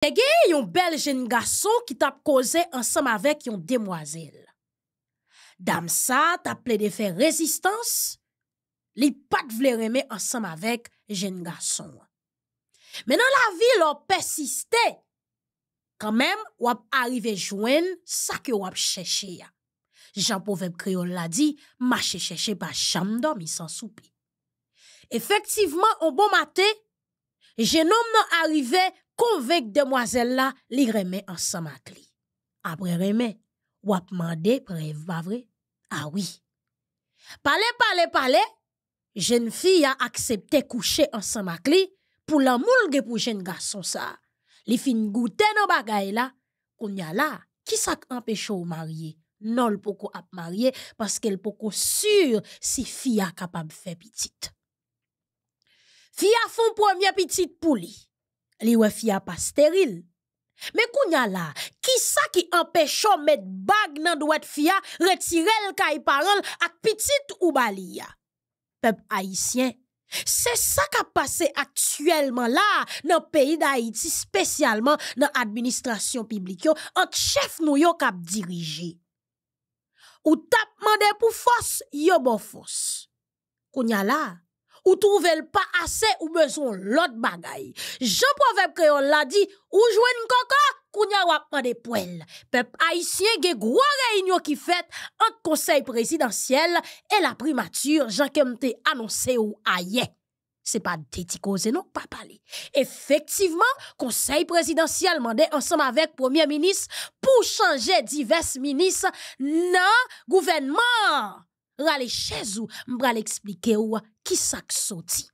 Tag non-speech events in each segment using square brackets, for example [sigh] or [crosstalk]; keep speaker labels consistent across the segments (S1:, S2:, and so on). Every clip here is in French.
S1: Te gen yon bel jeune garçon qui tap causé ensemble avec yon demoiselle. Dame sa tap ple de résistance. résistance li de vle remet ensemble jeune garçon. Mais dans la vil l'on persiste, Quand même, on jwen sa ke ap chèche ya. Jean poveb créole la dit, marche chercher pa chambre sans mi san soupe. Effectivement, bon matin, jeune homme nan arrivé convèque demoiselle là li remet ensemble samakli, après remet ou ap mande preuve pas vrai ah oui Parlez, parlez, parlez. jeune fille a accepté coucher ensemble à pour l'amour que pour jeune garçon ça Les fin goûter nos bagaille là qu'on y a là qui ça empêche au marier non le poko ap marier parce qu'elle poko sûr si fille a capable faire petite fille a font premier petite pouli. Li wè fia pa steril. Me kounya la, kisa ki empèchò mèt bag nan dwè fia retirel ka yi parol ak pitit ou baliya? Peb aisyen, se sa ka pase aktuelman la nan peyi da Haiti spesyalman nan administrasyon piblikyo ant chèf nou yon kap dirije. Ou tap mandè pou fos, yon bon fos. Kounya la, ou trouvel pas assez ou besoin l'autre bagay. Jean Proveb Creole la dit ou une koko, kounya wap pas de poêle Pep haïtien, ge gros réunion ki fait entre conseil présidentiel et la primature Jean-Claude a Ce ou pas c'est pas non, papa non pas parler. présidentiel conseil présidentiel ensemble avec le premier ministre, pour changer divers ministres, le gouvernement rale chez ou, m'bral expliquer ou qui sak sorti.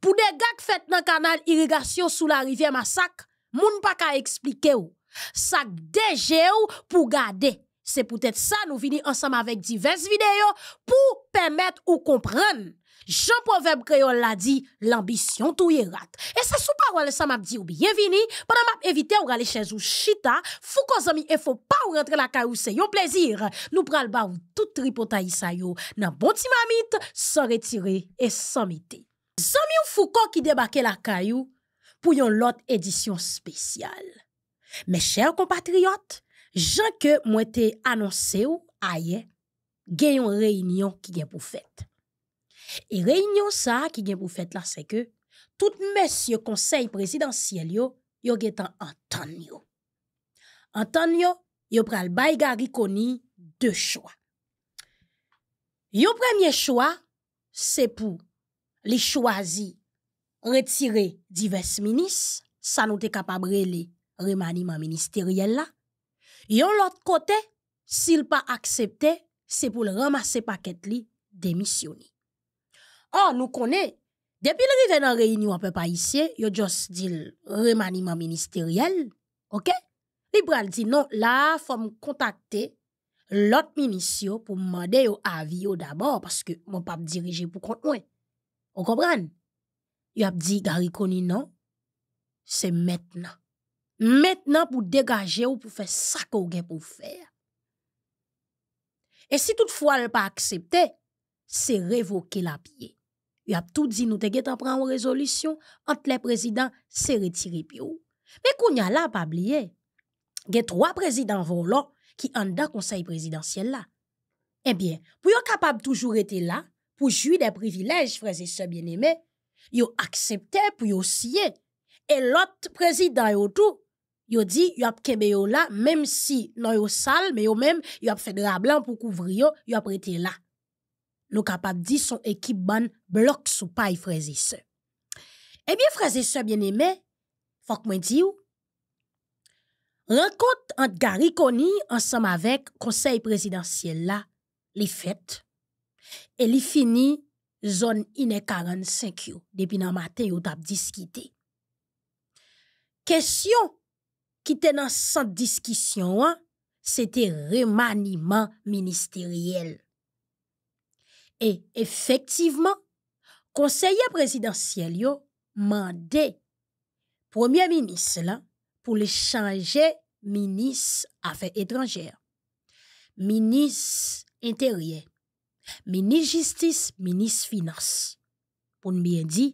S1: Pour des gars qui fait dans canal irrigation sous la rivière Massac, moun pas ka expliquer ou. Sak déjà ou pour garder. C'est peut-être ça nous venons ensemble avec diverses vidéos pour permettre ou comprendre Jean Proverbe Créole l'a dit, l'ambition tout est rate. Et ça sous parole ça m'a dit ou bienvenue, pendant m'a évité ou aller chez vous chita, fou qu'on et faut pas ou rentrer la caillou, c'est un plaisir. Nous pral ba ou tout tripotaï sa yo, nan bon timamite, sans retirer et sans mité. Zami ou Foucault qui débarque la caillou pour yon l'autre édition spéciale. Mes chers compatriotes, Jean que moi été annoncé ou ailleurs, gagne une réunion qui est pour fête. Et réunion ça qui vient pour fête là, c'est que tout monsieur conseil présidentiel yo, yo Antonio. Antonio, yo pral deux choix. Le premier choix, c'est pour les choisir, retirer divers ministres, ça nous est capable de remaniement ministériel là. en l'autre côté, s'il pas accepté, c'est pour le ramasser paquet de démissionner. Oh, nous connaissons, depuis le dans la réunion, peut pas ici, yo juste dit remaniement ministériel, ok? Libral dit non, là, faut me contacter l'autre ministre pour demander un avis d'abord, parce que mon pape diriger pour contre moi. Vous comprenez? Il a dit, Gary Koni, non, c'est maintenant. Maintenant pour dégager ou pour faire ça qu'on a pour faire. Et si toutefois elle pas accepté, c'est révoquer la pied. Y'a tout dit, nous t'a prendre une résolution entre les présidents, c'est retiré. Mais qu'on y a là, pas oublié. Il trois présidents volants qui en dans le conseil présidentiel là. Eh bien, pour être capable toujours été là, pour jouir des privilèges, frères et sœurs bien-aimés, ils ont accepté pour y aller. Et l'autre président, yo tout, yo dit, y'a a kebe yo là, même si non yo sale, mais même, y'a fait de la blanc pour couvrir yo, yo prêté là nous capable dit son équipe ban bloc sous paille frères et Eh bien frères et sœurs bien-aimés, faut que moi dis rencontre entre Gary ensemble avec le conseil présidentiel là, les fêtes et les fini zone iné 45 depuis dans matin on t'a discuté. Question qui était dans cette discussion, hein, c'était remaniement ministériel. Et effectivement, conseiller présidentiel yo mandé Premier ministre pour pour ministre ministre étrangères, ministre étrangères, ministre intérieur, ministre Justice, ministre Finance. pour bien dire,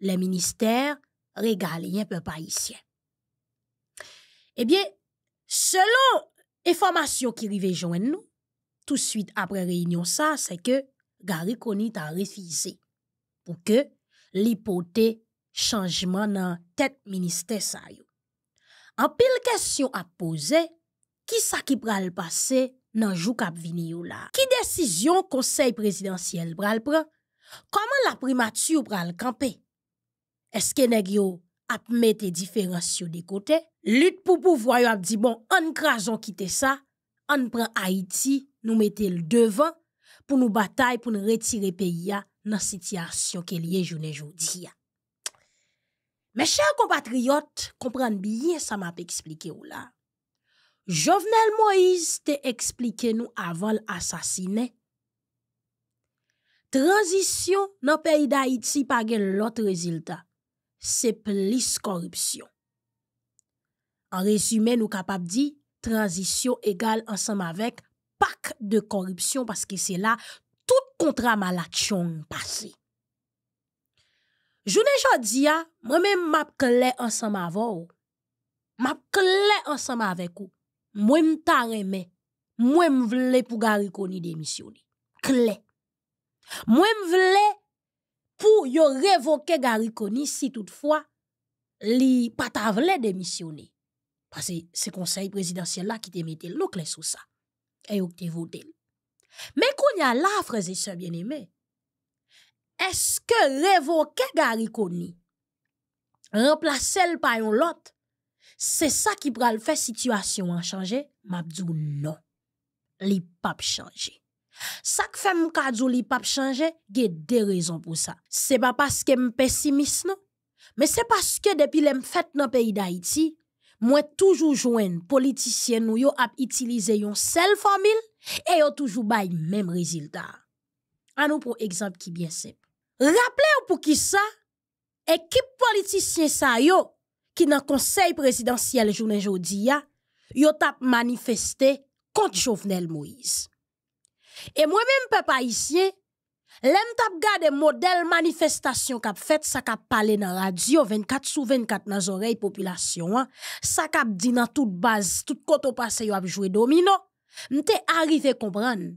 S1: le ministères régaliens peuple ici. Eh bien, selon information qui arrive à nous, tout de suite après réunion ça, c'est que Gary a refusé pour que l'hypothèse changement dans tête ministère ça En pile question à poser, qui ça qui passé passer dans jou k'ap vini yo là? Qui décision conseil présidentiel le prend? Comment la primature le camper? Est-ce que nèg yo des différences sur de côté? Lutte pour pouvoir yo a dit bon, on crason quitter ça, on prend Haïti, nous mettez le devant pou nou batay pou nou retire peyi ya nan sityasyon ke liye jounen joudi ya. Mè chèr kompatriot, kompran biyen sa map eksplike ou la. Jovenel Moïse te eksplike nou avan l'assasine. Transisyon nan peyi da iti page l'ot rezilta. Se plis korupsyon. An rezume nou kapap di, transisyon egal ansam avek, pack de corruption parce que c'est là tout contrat malachon passé. Je ne dis moi-même, ma clé ensemble avec vous. Ma clé ensemble avec vous. Moi, je t'arrête. Moi, je voulais pour Gary Koni démissionner. Clé. Moi, je voulais pour y révoquer Gary Koni si toutefois, li pas démissionner. Parce que c'est conseil présidentiel là qui te mette le clé sous ça et vous te Mais qu'on y a là, frères et sœurs bien-aimés, est-ce que révoquer Gary remplacer le par un lot, c'est ça qui pourra le faire situation en changer? Mabdou non. Li pap changer. Ça que fait m'kadou li pap changer, a deux raisons pour ça. C'est pas parce que suis pessimiste non, mais c'est parce que depuis les fait dans le pays d'Haïti, moi toujours jwen politicien nou yo ap utilisé yon sel formule et yo toujours bay même résultat. A nou pou exemple qui bien sep. Rappelez ou pou ki sa, ekip politicien sa yo ki nan conseil présidentiel jounen jodi yo tap manifesté contre Jovenel Moïse. et moi-même peuple ici. Lem tap gade modèle manifestation kap fait sa kap parler la radio, 24 sur 24 nan oreille population an, hein. sa kap di nan tout base tout koto passé, yo ap joué domino, arrivé arrivé comprendre.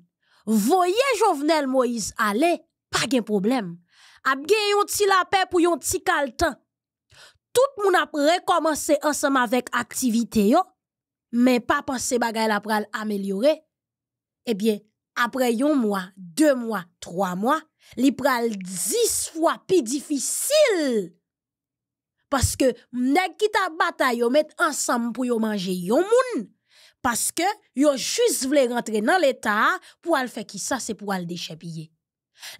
S1: voyez Jovenel Moïse pas pas gen problème Ap gen yon ti pour pou yon ti kaltan. Tout moun ap recommencé ensemble avec activité yo, mais pas penser bagay la pral Eh bien, après un mois, deux mois, trois mois, li pral dix fois plus difficile. Parce que nèg qui ta bataille yo met ensemble pour manger yon moun parce que yo juste voulu rentrer dans l'état pour faire ça c'est pour al Les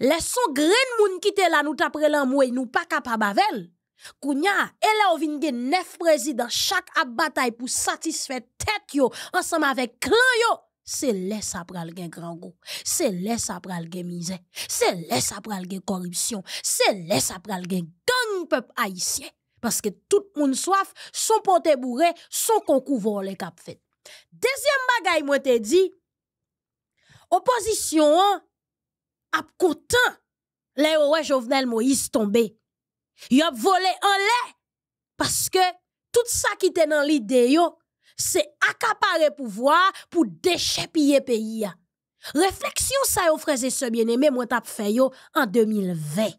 S1: Laissons grain moun qui te là nous t'après l'amour nous pas capable avec Kounya, elle a 9 neuf présidents chaque bataille pour satisfaire tête ensemble avec clan c'est laisse après le grand goût, c'est laisse après le misère, c'est laisse après le corruption, c'est laisse après le gang peuple haïtien. Parce que tout le monde soif, son pote bourré, son concours volé cap fait. Deuxième bagaille, moi te dit, opposition a content les ouais Jovenel Moïse tomber. Il a volé en l'air parce que tout ça qui était dans l'idée, c'est accaparer pouvoir pour deche pays. Réflexion ça Refleksyon sa yo sœurs bien, aimés moi, tap fe yo en 2020.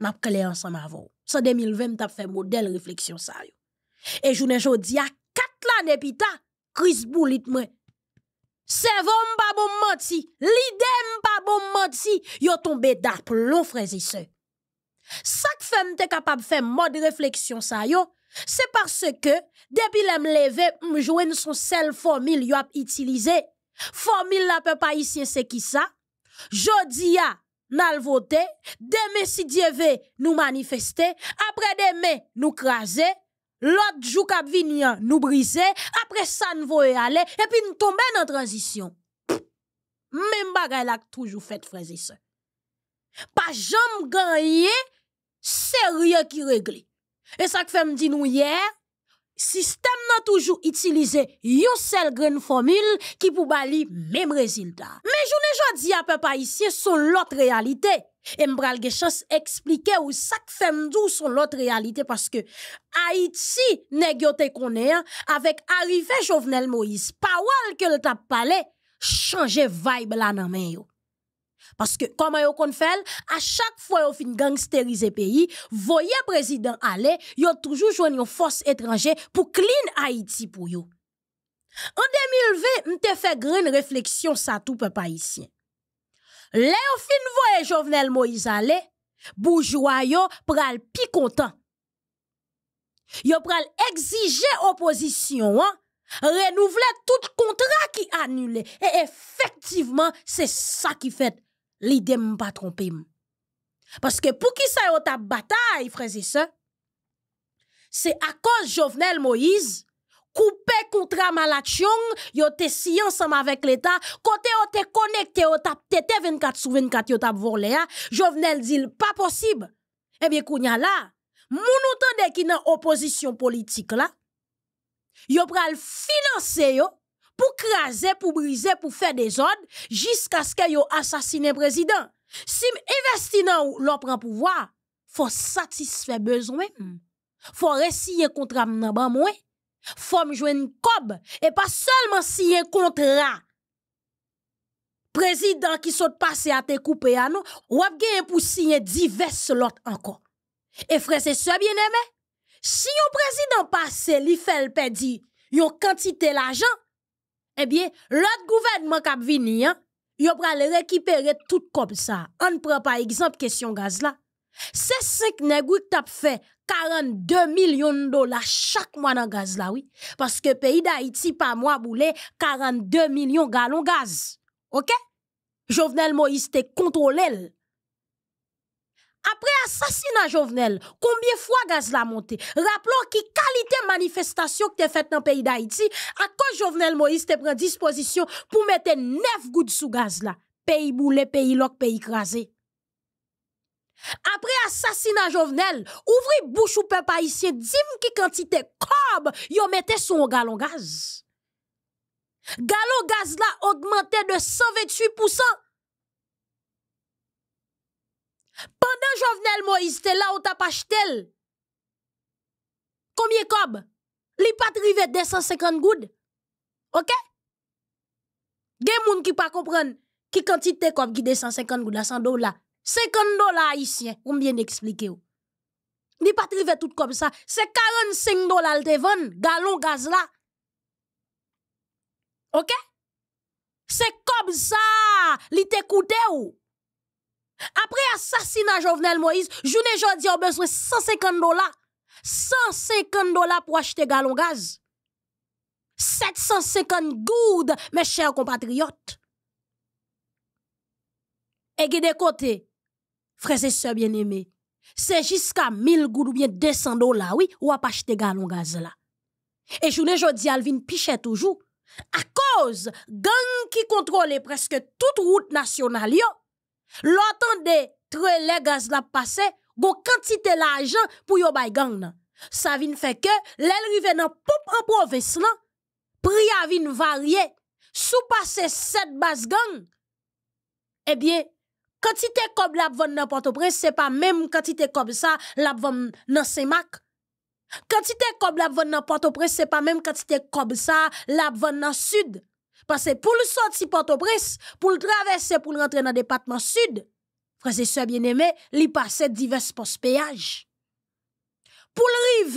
S1: M'ap clé, ansan ma vou. 2020 je tap fe modèle, ça sa yo. Et jounen jodi 4 kat lan epita, kris bou lit mwen. Sevon mba bon menti, lidem mba bon menti, yo tombe dap lon freze se. Sak fem te faire fe modèle réflexion sa yo, c'est parce que, depuis l'aime levé, m'joué son seule formule utilisée. utilisé. Formule la peut pas ici, c'est qui ça? Jodia, n'al voté. Demain, si Dieu veut, nous manifester. Après demain, nous craser. L'autre jour qu'a nous briser. Après ça, nous aller. Et puis, nous tomber dans transition. Même bagaille là toujours fait, frère et sœur. Pas c'est gagné, rien qui règle. Et ça que fait me dit nous hier, système n'a toujours utilisé une seule formule qui pour le même résultat. Mais je ne dis à pas ici son l'autre réalité. Et m'bral ge chance expliquer ou sak fem dou son l'autre réalité parce que Haïti avec yo te hein, avec Jovenel Moïse, parole que le t'a de changer vibe dans nan men parce que comment yon kon fait, à chaque fois yon fin gangsteriser pays, voyez président aller, yon toujours joint une force étrangère pour clean Haïti pour yon. En 2020, m'te fait grande réflexion ça tout peu païsien. Lè yon fin voye Jovenel Moïse aller, bourgeois yon pral pi content. Yon pral exiger opposition, hein, renouveler tout contrat qui annulé. Et effectivement, c'est ça qui fait l'idée m'a pas trompé. Parce que pour qui ça y ta bataille, frères et sœurs, c'est à cause Jovenel Moïse, coupé contre Malachon, y'a te si ensemble avec l'État, côté il te connecté, il était 24 sur 24, yo tap volé, hein. Jovenel dit pas possible. Eh bien, kounya là, moun y qui nan opposition politique là, yo pral financer yo, pour craser, pour briser, pour faire des ordres, jusqu'à ce qu'ils assassinent le président. Si investi dans prend pouvoir, faut satisfaire besoin. Hmm. Faut réciter contre Il Faut jouer une cob. Et pas seulement si un contrat. Président qui saute passé à te couper à nous, ou ap pour signer diverses lot encore. Et frère, c'est ce bien-aimé. Si le président passe, il fait le pédi, yon quantité l'argent, eh bien, l'autre gouvernement qui a venu, hein, il va aller récupérer tout comme ça. On prend par exemple question gaz là. C'est 5 que qui fait 42 millions de dollars chaque mois dans le gaz là, oui. Parce que le pays d'Haïti, par mois, boule 42 millions de gallons de gaz. OK Jovenel Moïse, te contrôlé. apre asasina jovenel, kombye fwa gaz la monte? Rapplon ki kalite manifestasyon ki te fète nan peyi da iti, akon jovenel Moïse te pren disposisyon pou mette nef gout sou gaz la. Peyi boule, peyi lok, peyi krasé. Apre asasina jovenel, ouvri bouch ou pe pa isye, dim ki kantite kob yo mette sou galon gaz. Galon gaz la augmente de 128%, Pendant Jovenel Moïse était là, on t'a pas acheté. Combien cob? Li pas arrivé 250 goudes. OK? Gen moun qui pas comprendre qui quantité cob qui 250 goudes à 100 dollars. 50 dollars vous on bien expliquer. Li pas arrivé tout comme ça, c'est 45 dollars te gallon gaz là. OK? C'est comme ça, li te coûté ou après assassinat Jovenel Moïse, journée jodi a besoin de 150 dollars. 150 dollars pour acheter galon gaz. 750 goudes, mes chers compatriotes. Et de côté, frères et sœurs bien-aimés, c'est jusqu'à 1000 goudes ou bien 200 dollars, oui, ou à acheter galon gaz là. Et journée jodi Alvin pichet toujours. À cause gang qui contrôle presque toute route nationale, L'entendez, très les gaz la passé, gon quantité l'argent pour yo bay gang Ça vient fait que l'elrive dans pompe en province là, prix a vin varié. Sous passer sept bas gang. Eh bien, quantité comme la vendre dans Port-au-Prince, c'est pas même quantité comme ça la vendre dans saint mac Quantité comme la vendre dans Port-au-Prince, c'est pas même quantité comme ça la vendre dans Sud. Parce que pour le sortir Port-au-Prince, pour le traverser, pour rentrer dans le département sud, frère et bien aimé il passait divers postes péage. Pour le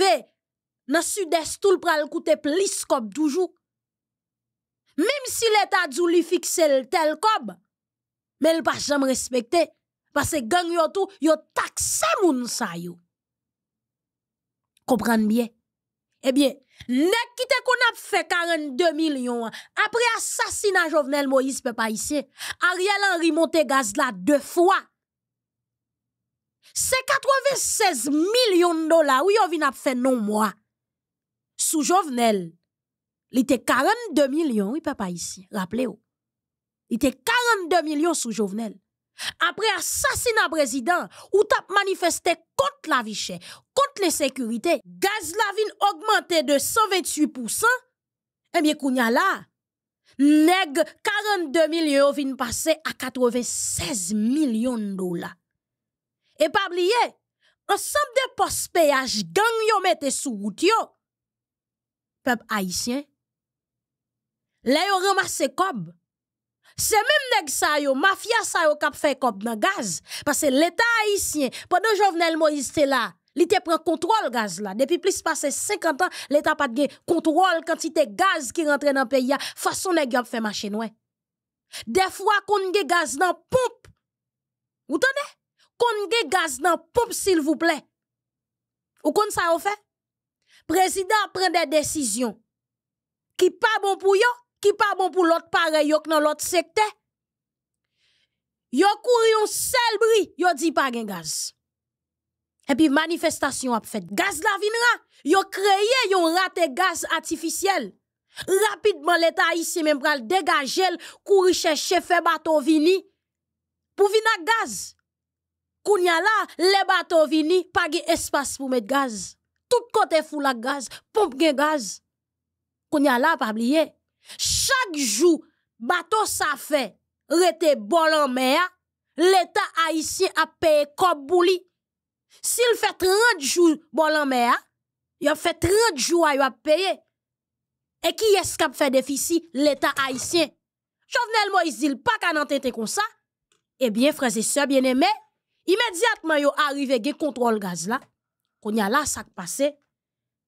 S1: dans le sud-est, tout le pral coûter plus comme toujours. Même si l'État dit lui fixe tel comme, mais il ne pas jamais respecté. Parce que gang yo tout, yo taxe moun sa yo. bien. Eh bien, nest qui qu'on a fait 42 millions après assassinat Jovenel Moïse pas ici Ariel Henry monte gaz là deux fois. C'est 96 millions de dollars oui on vient fait non moi. Sous Jovenel, il était 42 millions oui pas ici Rappelez-vous. Il était 42 millions sous Jovenel. Après assassinat président, ou tap manifesté contre la vie contre les sécurités, gaz la vin augmenté de 128%, eh bien, a là, 42 millions vin passés à 96 millions de dollars. Et pas oublier, ensemble de postes péage gang yo mette sous route Peuple haïtien, là yon ramasse cob, c'est même nèg sa yo, mafia sa yo kap fè kop nan gaz. que l'Etat haïtien pendant Jovenel Moïse te la, li te pren kontrol gaz la. Depi plus passé 50 ans, l'État pas de contrôle quantité gaz qui rentre dans pays ya, fason nèg yo fait fè machen De fois, kon gaz nan pompe. Ou tande? Kon gè gaz nan pompe sil vous plaît Ou kon ça yo fè? président prend des décisions qui pas bon pour yo, Ki pa bon pou lot pare yo k nan lot sekte. Yo kouri yon selbri, yo di pa gen gaz. Epi manifestasyon ap fèt. Gaz la vinran. Yo kreye yon rate gaz atifisyel. Rapidman leta isi men bral degajel. Kouri cheche fe bato vini. Pou vinak gaz. Kounia la, le bato vini, pa gen espas pou met gaz. Tout kote foulak gaz, pomp gen gaz. Kounia la, pa bliye. Chaque jour, bateau ça fait, rete bol en mer, l'État haïtien a payé comme bouli. S'il fait 30 jours bol en mer, il a fait 30 jours à a payé. Et qui est-ce qui a fait déficit? L'État haïtien. Jovenel Moïse, il pas qu'à comme ça. Eh bien, frères et sœurs bien-aimés, immédiatement, yo arrivé il contrôle gaz là. Qu'on y a là, ça passé.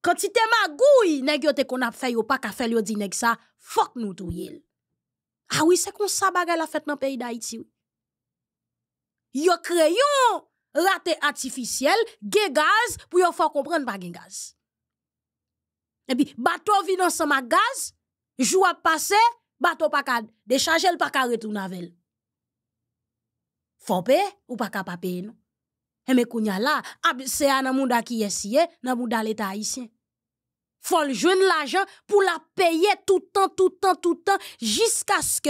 S1: Kantite ma gouy neg yo te kon ap fè yo pa ka fè yo di neg sa, fok nou tou yel. Awi se kon sa bagay la fèt nan peyida iti yo. Yo kreyon rate atifisyel, ge gaz pou yo fò komprenn bagen gaz. Ebi, bato vinansan ma gaz, jou ap pase, bato pa ka dechajel pa ka retoun avèl. Fò pe ou pa ka papey nou. Et mes kounya là, c'est un amouda qui est sié, un l'État haïtien. Faut le jouer l'argent pour la payer tout le temps, tout le temps, tout le temps, jusqu'à ce que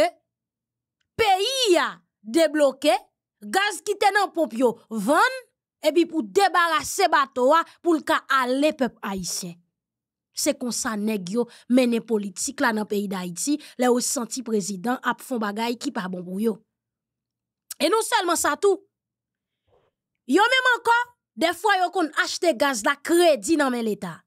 S1: pays a débloqué, gaz qui était dans le pompio vende, et puis pour débarrasser bateau pour le cas aller peuple haïtien. C'est comme ça, Negio, mené politique là dans le pays d'Haïti, le où senti président faire des bagay qui pas bon pour Et non seulement ça tout, Yo même encore, des fois yo kon du gaz la crédit dans l'état.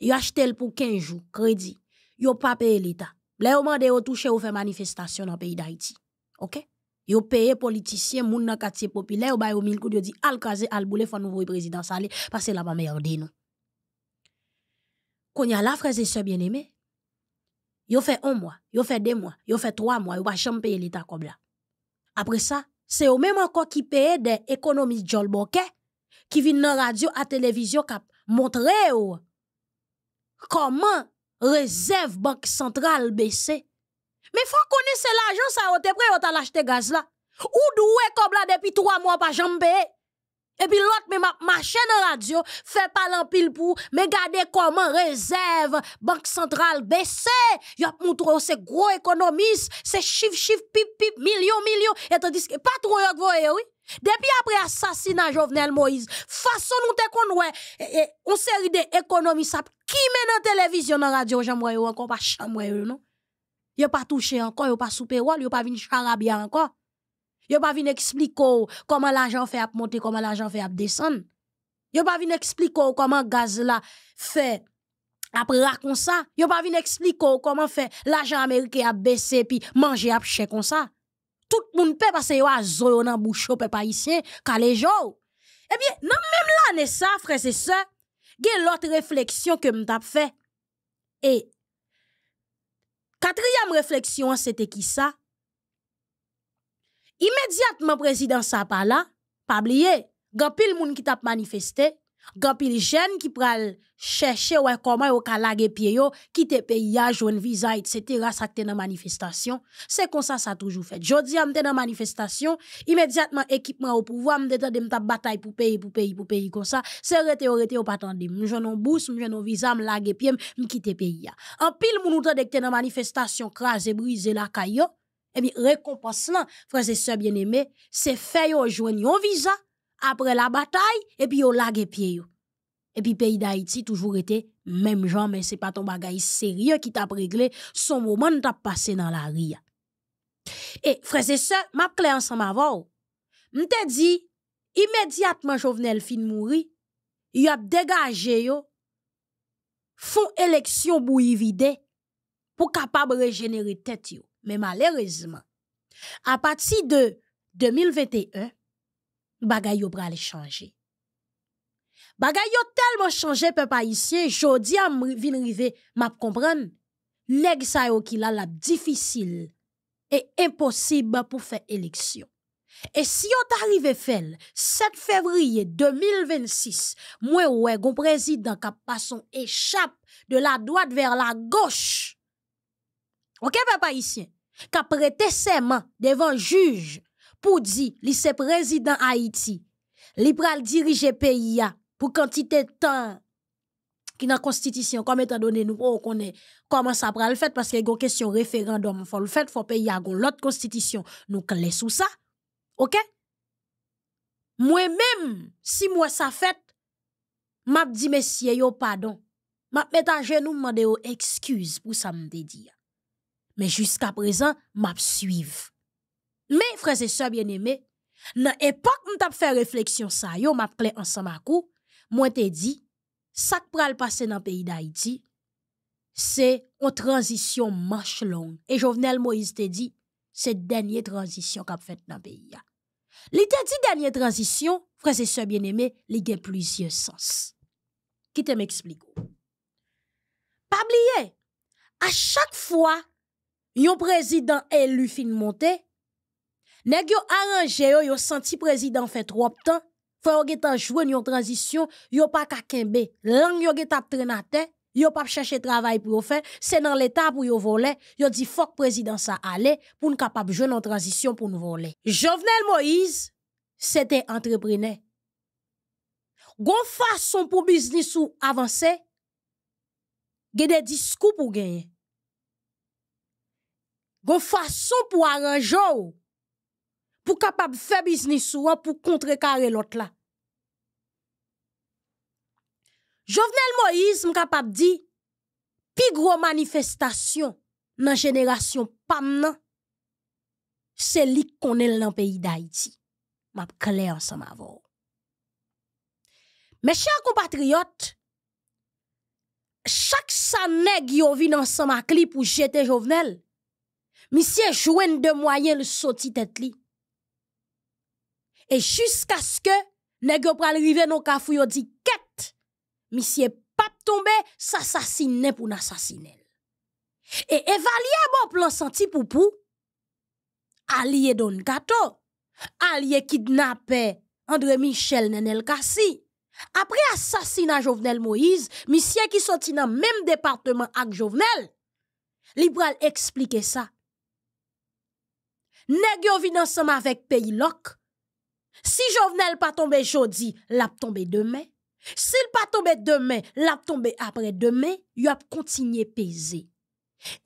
S1: Yo acheté le pour 15 jours crédit. Yo pas payé l'état. Vous avez mandé yo touche ou faire manifestation dans pays d'Haïti. OK? Yo payé politicien moun nan quartier populaire, yo ba yo 1000 coup yo di al kase al boule fò nouveau président salé parce que la pa merde nou. Kon la fraise et sœurs bien-aimés. Yo fait un mois, yo fait deux mois, yo fait trois mois, yo pas jamais payé l'état comme là. Après ça, c'est au même encore qui paye des économies jol qui viennent dans radio à télévision cap montrer comment réserve banque centrale baisser mais faut connaître l'argent ça au prêt à gaz là ou doué comme là depuis trois mois pas jambe et puis l'autre, mais ma chaîne radio, fait pas l'empile pour, mais gardez comment réserve, banque centrale baissée. Y'a montré ces gros économistes, ces chiffres, chiffres, pip, pip, million, millions. Et tandis que, pas trop y'a voyez, eh oui. Depuis après assassinat Jovenel Moïse, façon nous te connoué, on eh, eh, série des économiste. qui met la télévision, en radio, j'aime encore pas chambre, non? Y'a pas touché encore, y'a pas soupé, y'a pas vini charabia encore. Yo pas vin expliquer comment l'argent fait à monter, comment l'argent fait à descendre. Yo pas vin expliquer comment gaz la fait après raconter ça. Yo pas vin expliquer comment fait l'argent américain a baisser puis manger à cher comme ça. Tout le monde peut parce que yo a zoyo dans bouche peuple haïtien les Eh bien, non même l'année ça frère c'est ça. Gen l'autre réflexion que m'tap fait. Et quatrième réflexion c'était qui ça Immédiatement, président ça pas là, pas oublier, gan pile moun qui t'a manifesté, gan pile jeunes qui pral chercher ouais comment au calage pied yo, quitter pays a un visa etc. ça t'es dans manifestation. C'est comme ça ça toujours fait. Jodi am t'es dans manifestation, immédiatement équipement au pouvoir, m'te tande ta bataille pour pays pour pays pour pays comme ça. C'est rete rete pas tande. M'jouen on bourse, visa, on visa, m'lage pied, quitter pays a. En pile moun ou tande que t'es dans manifestation, craser briser la caillou. Et eh bien, récompense là, frères et sœurs bien-aimés, c'est faire au joigne visa après la bataille et puis yon lage pied pieds. Et puis, pays d'Haïti toujours été même genre, mais c'est pas ton bagage sérieux qui t'a réglé son moment de passé dans la ria. Et, frères et sœurs, ma clé ensemble avant, m'te dit, immédiatement le fin mouri, il a dégagé yon, font élection bouillie pour capable régénérer tête mais malheureusement, à partir de 2021, bagay yo pral changer. Bagay yo tellement tellement changé, haïtien, jodi a vin rive map Leg sa yo ki la la et si on arrive 7 février 2026, moi, un président président, kap son échappe de la droite vers la gauche. Ok papa Isien? qui a prêté mains devant juge pour dire li président Haïti, li pral diriger pays pour quantité de temps qui dans constitution, comme étant donné nous, oh, on connaît comment ça pral le fait, parce qu'il y a une question référendum, faut le fait, faut a à l'autre constitution, nous clé sous ça. OK? Moi-même, si moi ça fait, m'a dit messieurs, yo pardon. M'a mettre à genoux, m'a oh, excuse pour ça me dire mais jusqu'à présent m'a suivi. mais frères et sœurs bien-aimés dans l'époque m'ta fait réflexion ça yo m'a appelé ensemble moi t'ai dit ça qui pral passer dans pays d'Haïti c'est une transition marche longue et Jovenel Moïse te dit c'est dernière transition a fait dans le pays L'idée l'été dit dernière transition frères et sœurs bien aimé il plusieurs sens qui te m'explique pas oublier à chaque fois yon président élu fin monté, nèg yo arrangé yo, yo senti président fait trop temps, faut yo getan jouen yon transition, yo pas ka kembe, lang yo getan traîner terre, yo pas chercher travail pour faire, c'est dans l'état pour yo voler, yo dit fuck président ça aller pour nous capable jouer en transition pour nous voler. Jovenel Moïse, c'était entrepreneur. Gon façon pour business ou avancer, gede des discours pour gagner. Gon façon pour arranger pour capable faire business ou hein, pour contrecarrer l'autre là. Jovenel Moïse capable dit plus gros manifestation dans génération pam nan c'est qu'on est dans pays d'Haïti. M'a clair ensemble avec Mes chers compatriotes, chaque saneg yo vin ensemble ma clip pour jeter Jovenel Monsieur jouen de moyen le soti tet li. jusqu'à que que negyo pral rive non kafou yo di ket, misye pap tombe s'assassine pour n'assassiner. Et évalier bon plan senti pou pou, Allié Don Kato, allié kidnappé André Michel Nenel Kassi, après assassinat Jovenel Moïse, Monsieur qui soti nan même département avec Jovenel, li pral explique ça. Ne gyo vi nan seman vek peyi lok. Si jo vnen l pa tombe jodi, l ap tombe demen. Si l pa tombe demen, l ap tombe apre demen, yop kontinye peze.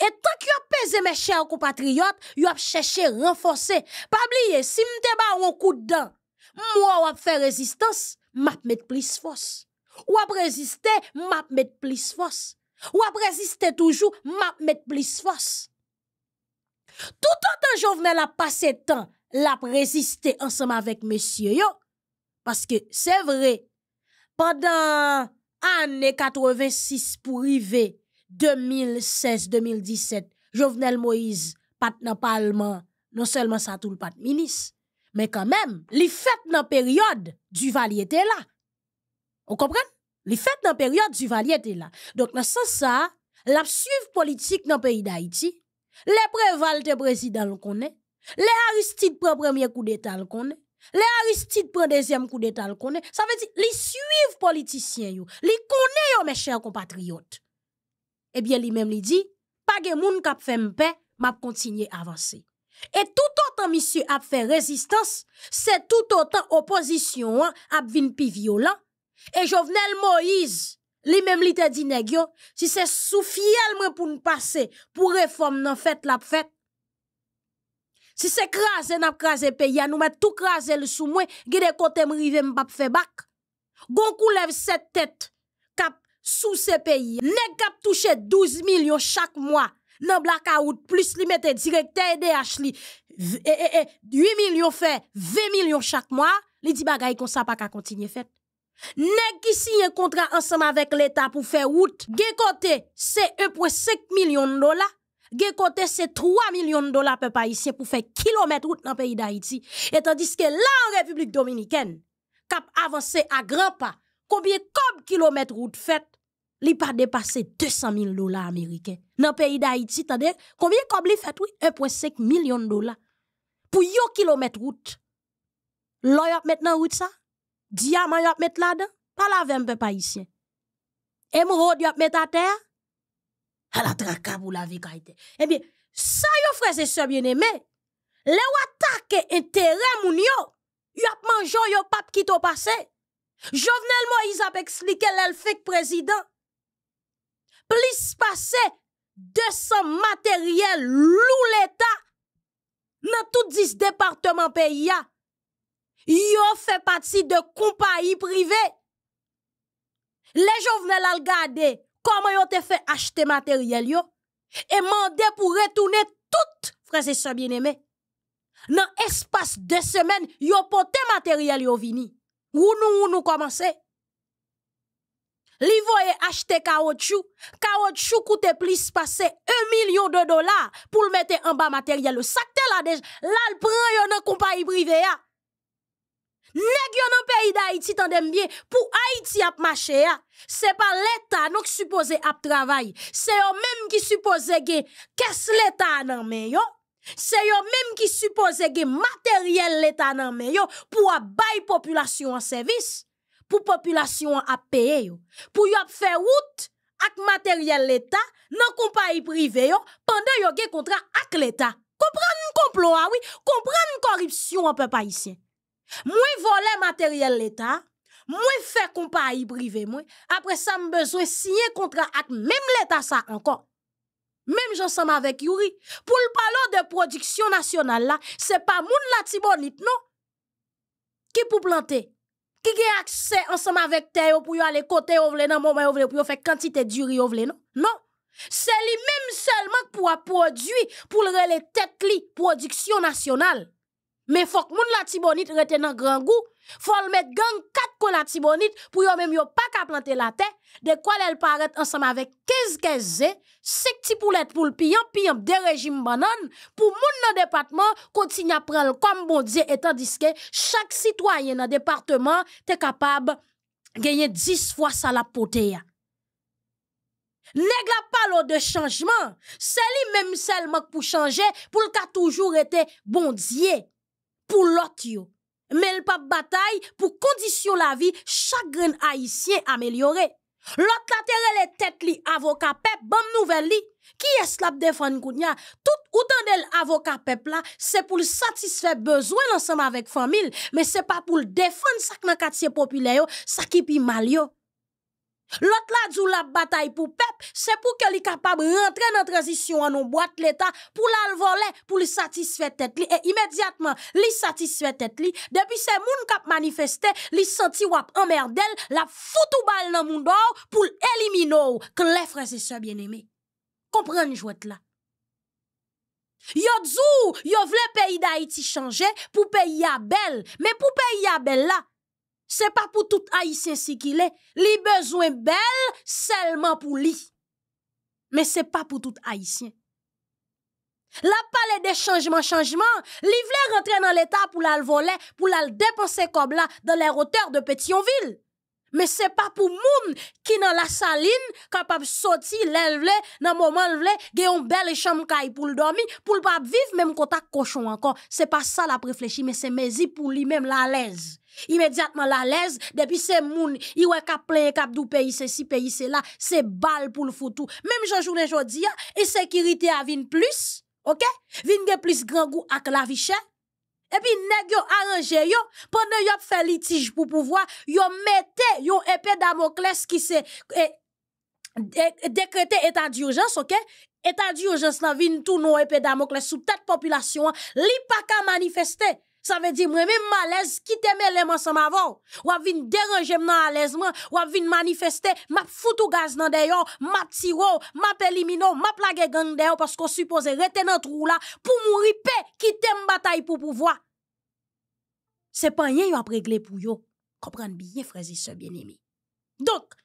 S1: Et tak yop peze me chè anko patriyot, yop chè chè renfonse. Pabliye, si mte ba wakout dan, mwa wap fè rezistans, map met plis fos. Wap reziste, map met plis fos. Wap reziste toujou, map met plis fos. Tout autant Jovenel passé passé temps, la résisté ensemble avec monsieur parce que c'est vrai, pendant pendant 86 pour arriver, 2016-2017, Jovenel Moïse pas le parlement, non seulement ça, tout le mais quand même, même, les dans la période du là. là. On Les Les dans la période du était là. Donc, dans sens sens, la politique dans le pays d'Haïti, le Preval président le connaît. Le Aristide prend premier coup d'état le connaît. Le Aristide prend deuxième coup d'état le connaît. Ça veut dire, les suivent politiciens yo. Les connaît mes chers compatriotes. Eh bien, lui-même dit, pas de qui a fait paix, m'a continuer à avancer. Et tout autant monsieur a fait résistance, c'est tout autant opposition hein, a vin plus violent. Et Jovenel Moïse, Li li si c'est sou pour mwen pou pour pou reform nan la fête. Si se krasen ap krasen mettre ya nou tout sous krasen sou mwen, gede kote mrive mpap fe bak. Gon kou lev set kap sou se Neg kap touche 12 millions chaque mois, Nan blackout plus li mette EDH li. 8 e, e, e, millions fait 20 millions chaque mois, Li di bagay kon sa pa ka fait. Nèg qui un contrat ensemble avec l'État pour faire route, gen côté c'est 1.5 million de dollars, gen côté c'est 3 millions de dollars pour faire kilomètre route dans le pays d'Haïti. Et tandis que là en République dominicaine, cap avancé à grand pas, combien comme kilomètre route fait li pas dépassé 200 000 dollars américains. Dans le pays d'Haïti, de combien comme li fait oui 1.5 million de dollars pour yon kilomètre route. L'on maintenant route ça Diamant yop met la dedans Pas la vem, peuple haïtien. Émeraude yop met à terre. À la traque pour la vie kaite. Eh bien, ça yo frères et sœurs bien-aimés. Les attaque intérêt moun yo. Yop manjon yo pap qui to passé. Jovenel Moïse a expliqué l'elfe président. Plus passé 200 matériel lou l'État dans tout 10 départements pays yo fait partie de compagnie privée. Les venaient là regarder comment yo te fait acheter matériel yo et mandé pour retourner tout frères et sœurs bien-aimés. Dans espace de semaines, yo porté matériel yo vini. Où nous où nous commencer. Li voye acheter caoutchouc, caoutchouc coûte plus de 1 million de dollars pour le mettre en bas matériel. Sakte la déjà, là le prend yo dans compagnie privée Nèg yo nan pays d'Haïti tandem bien pour Haïti ap marcher ya. C'est pas l'état non suppose ap travail. C'est eux même qui supposé gen qu'est-ce l'état nan men yo. C'est eux même qui supposé gen matériel l'état nan men yo pour bay population en service, pour population ap payer yo, pour yo faire route ak matériel l'État nan compagnie privée yo pendant yo gen contrat ak l'État. Comprendre complot ah oui, comprendre corruption en peuple haïtien. Moui le matériel l'État, moui fait compagnie privé moui. Après ça, m'a besoin signer contrat avec même l'État ça encore. Même j'ensemble avec Yuri. Pour le parler de production nationale là, c'est pas moun la tibonite, non? Qui peut planter? Qui a accès ensemble avec terre pour aller côté ou vle, non, moment ou vle, pour faire quantité de ou non? Non! C'est lui-même seulement qui pourra produire pour le tête li, production nationale. Mais il faut que moun la tibonite rete nan grand goût. Il Faut le 4 gang 4 la tibonite pour yon même pas qu'à planter la terre. De quoi elle paraît ensemble avec 15 15 5 petits poulettes pour le pion, pion de régime banane. Pour moun nan département, continuent à prendre comme bon Dieu. Et tandis que chaque citoyen dans département est capable de gagner 10 fois sa la potée. Nega pas de changement. C'est lui même seulement pour changer pour qu'il soit toujours été bon Dieu pour l'autre Mais le pas bataille pour condition la vie chaque haïtien amélioré. L'autre la les têtes li avocat pep bonne nouvelle li qui est la défendre kounya tout autant de avocat pep là c'est pour satisfaire besoin ensemble avec famille mais c'est pas pour défendre ça dans quartier populaire ça qui pi mal yo. L'autre là du la bataille pour peuple, c'est pour qu'elle est capable de rentrer dans la transition en boîte l'État pour la pour le satisfaire tête li. Et immédiatement, li satisfaire. tête li. Depuis ces moun kap manifesté, li senti wap emmerdel, la foutou balle dans moun dor pour éliminer que les frères et sœurs bien-aimés. Comprendre jouette là. Yo djou, yo vle pays d'Haïti changer pour pays à belle, mais pour pays à belle là, c'est pas pour tout haïtien si qu'il est, li besoin belle seulement pour lui. Mais c'est pas pour tout haïtien. La palais des changements, changement, li voulait rentrer dans l'état pour la voler, pour la dépenser comme là dans les hauteurs de Petionville. Mais c'est pas pour gens qui dans la saline capable sortir l'élevé dans moment de un bel chambre pour dormir pour pas vivre même contact cochon encore c'est pas ça la réfléchir mais c'est mesi pour lui même la l'aise Immédiatement la l'aise, depuis ces moun, il ouais cap plein cap dou pays ceci pays cela, c'est balle pour le foutu. Même j'en journée jodi et sécurité a vin plus, OK? Vin plus grand goût ak la vie Et puis, nèg yo arrangé yo, pendant yo fait litige pour pouvoir, yo mette yon épée d'amoclès qui se e, décrété état d'urgence, ok? État d'urgence la vin tout non épée d'amoclès sous tête population, li pa ka manifester. Sa ve di mremi m alèz ki teme lèman sa m avon. Wap vin derenje m nan alèzman, wap vin manifestè, map foutou gaz nan deyon, map tiro, map elimino, map lage gang deyon, pasko supose rete nan trou la, pou m wripe, ki teme batay pou pouvoa. Se pan yè yon ap regle pou yon. Kopran biye, frazi se bienimi. Donk,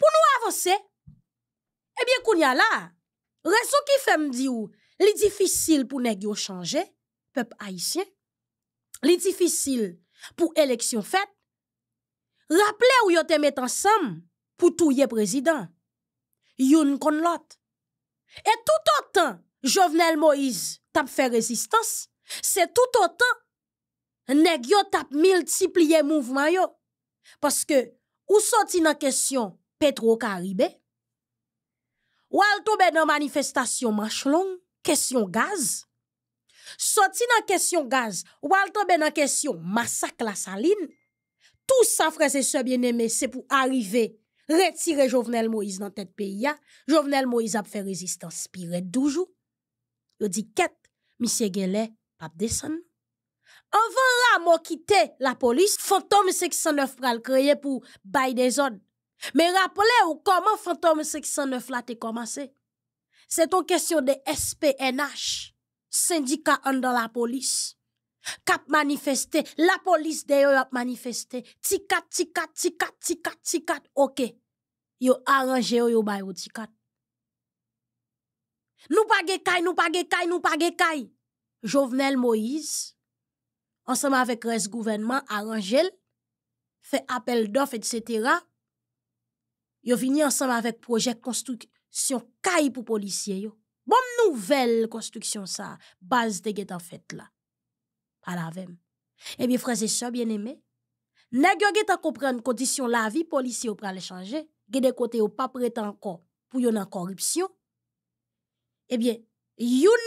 S1: pou nou avanse, ebyen eh koun yon la, reso ki fèm di ou, li difisil pou neg yon chanje, pep aisyen, li difficile pour élection faite Rappele ou yo te met ensemble pour yé président. une kon lot. Et tout autant, Jovenel Moïse tap fait résistance, c'est tout autant neg yo tap mouvement que, yo. que ou sorti la question Petro Où ou al de la manifestation long Question gaz, dans la question gaz, Walter dans la question massacre la saline. Tout sa sœurs bien-aimés, c'est pour arriver. Retirer Jovenel Moïse dans tête pays. Jovenel Moïse a fait résistance pi doujou. Yo di ket, monsieur gele pap descendre. Avant la mo kite la police. Fantôme 609 pral créé pour bay des vous Mais rappelez-vous comment Fantôme 609 la te commencé. C'est ton question de SPNH syndicat en dans la police, Cap manifeste, la police d'ailleurs a manifeste. Tikat, tikat, tikat, tikat, tikat, ok. Yo aranje yo yo bayo tikat. nous pa ge kay, nou pa ge kay, nou pa ge kay. Jovenel Moïse, Ensemble avec reste gouvernement, aranje Fait appel appel etc. Yo vini ensemble avec projet construction caille pour policiers. yo bonne nouvelle construction ça base de get en fait là à la même et eh bien frères et sœurs bien-aimés nèg vous comprenez comprendre condition la vie policière pour aller changer gè des côté ou pas prêt encore pour eh yon en corruption et bien youn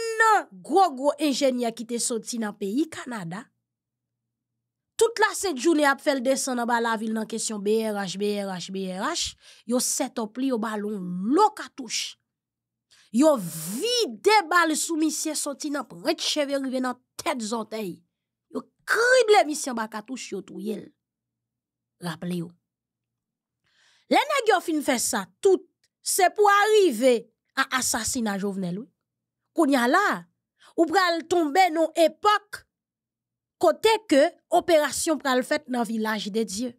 S1: gros gros ingénieur qui est sorti dans pays Canada toute la sainte journée a fait descendre en bas la ville dans question BRH BRH BRH yo avez up au ballon l'eau touche yo vide bal sou misye soti nan prèt cheve rive nan tête zontey. Yo krible misye baka touche yo tou yel. Raple yo. Le yo fin fè sa tout, se pou arrive à asasina jovenel Kounya la, ou pral tombe nou époque kote ke opération pral fèt nan village de Dieu.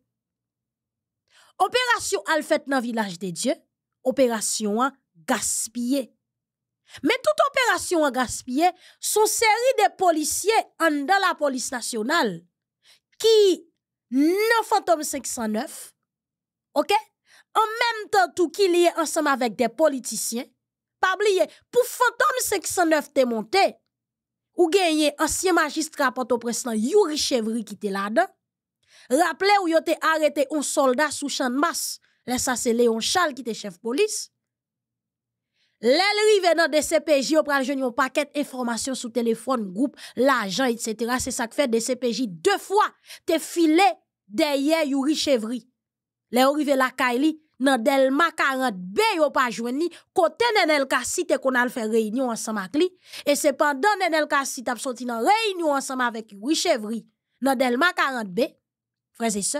S1: Opération al fèt nan village de Dieu, opération été gaspillée. Mais toute opération en gaspillé son série de policiers en police la police nationale qui nan fantôme 509, ok, même temps tout qui ensemble ensemble avec des politiciens. Pas oublier pour fantôme 509 te monté ou ancien magistrat magistrat porte président Yuri Chevry qui était là-dedans, Rappelez où y était arrêté un soldat sous masse là ça c'est Léon Charles qui était chef de police, Lèl rive nan CPJ yo pral paquet d'informations paket téléphone, sous téléphone groupe l'argent, etc. ça fait fait DCPJ, deux fois te filé derrière Yuri Chevri. les rive la Kaili, nan Delma 40B yo pas joué côté kote Nenel Kassi te a al réunion ensemble avec lui Et Et Nenel Kassi tap sorti nan réunion ensemble avec Yuri Chevri, nan Delma 40B, et se,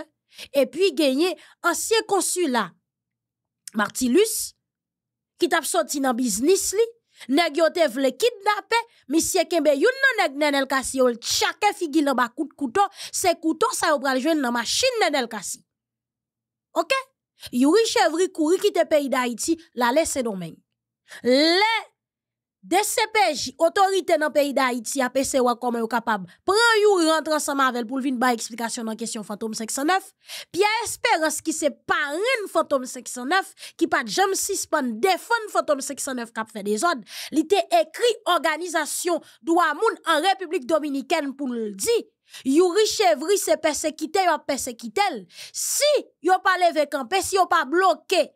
S1: et puis gagné ancien consulat Martilus, kit ap soti nan biznis li, neg yote vle kidnapè, misye kembe yon nan neg nen el kasi, yon chake figil nan bakout kouton, se kouton sa yo praljwen nan masin nen el kasi. Ok? Yori chevri kouri kite peyi da iti, la le se domen. Le! DCPJ, autorité dans le pays d'Haïti, a pensé comment est capable. Prends rentre ensemble avec pour venir ba explication dans question fantôme 509. Pierre Espérance qui c'est parrain fantôme 509 qui pas jamais suspend défend fantôme 509 qui fait des ordres. Il écrit organisation du moun en République dominicaine pour le dire. Yuri Chevry c'est persécuté, yo persécuté. Si yo pas levé campé, si yo pas bloqué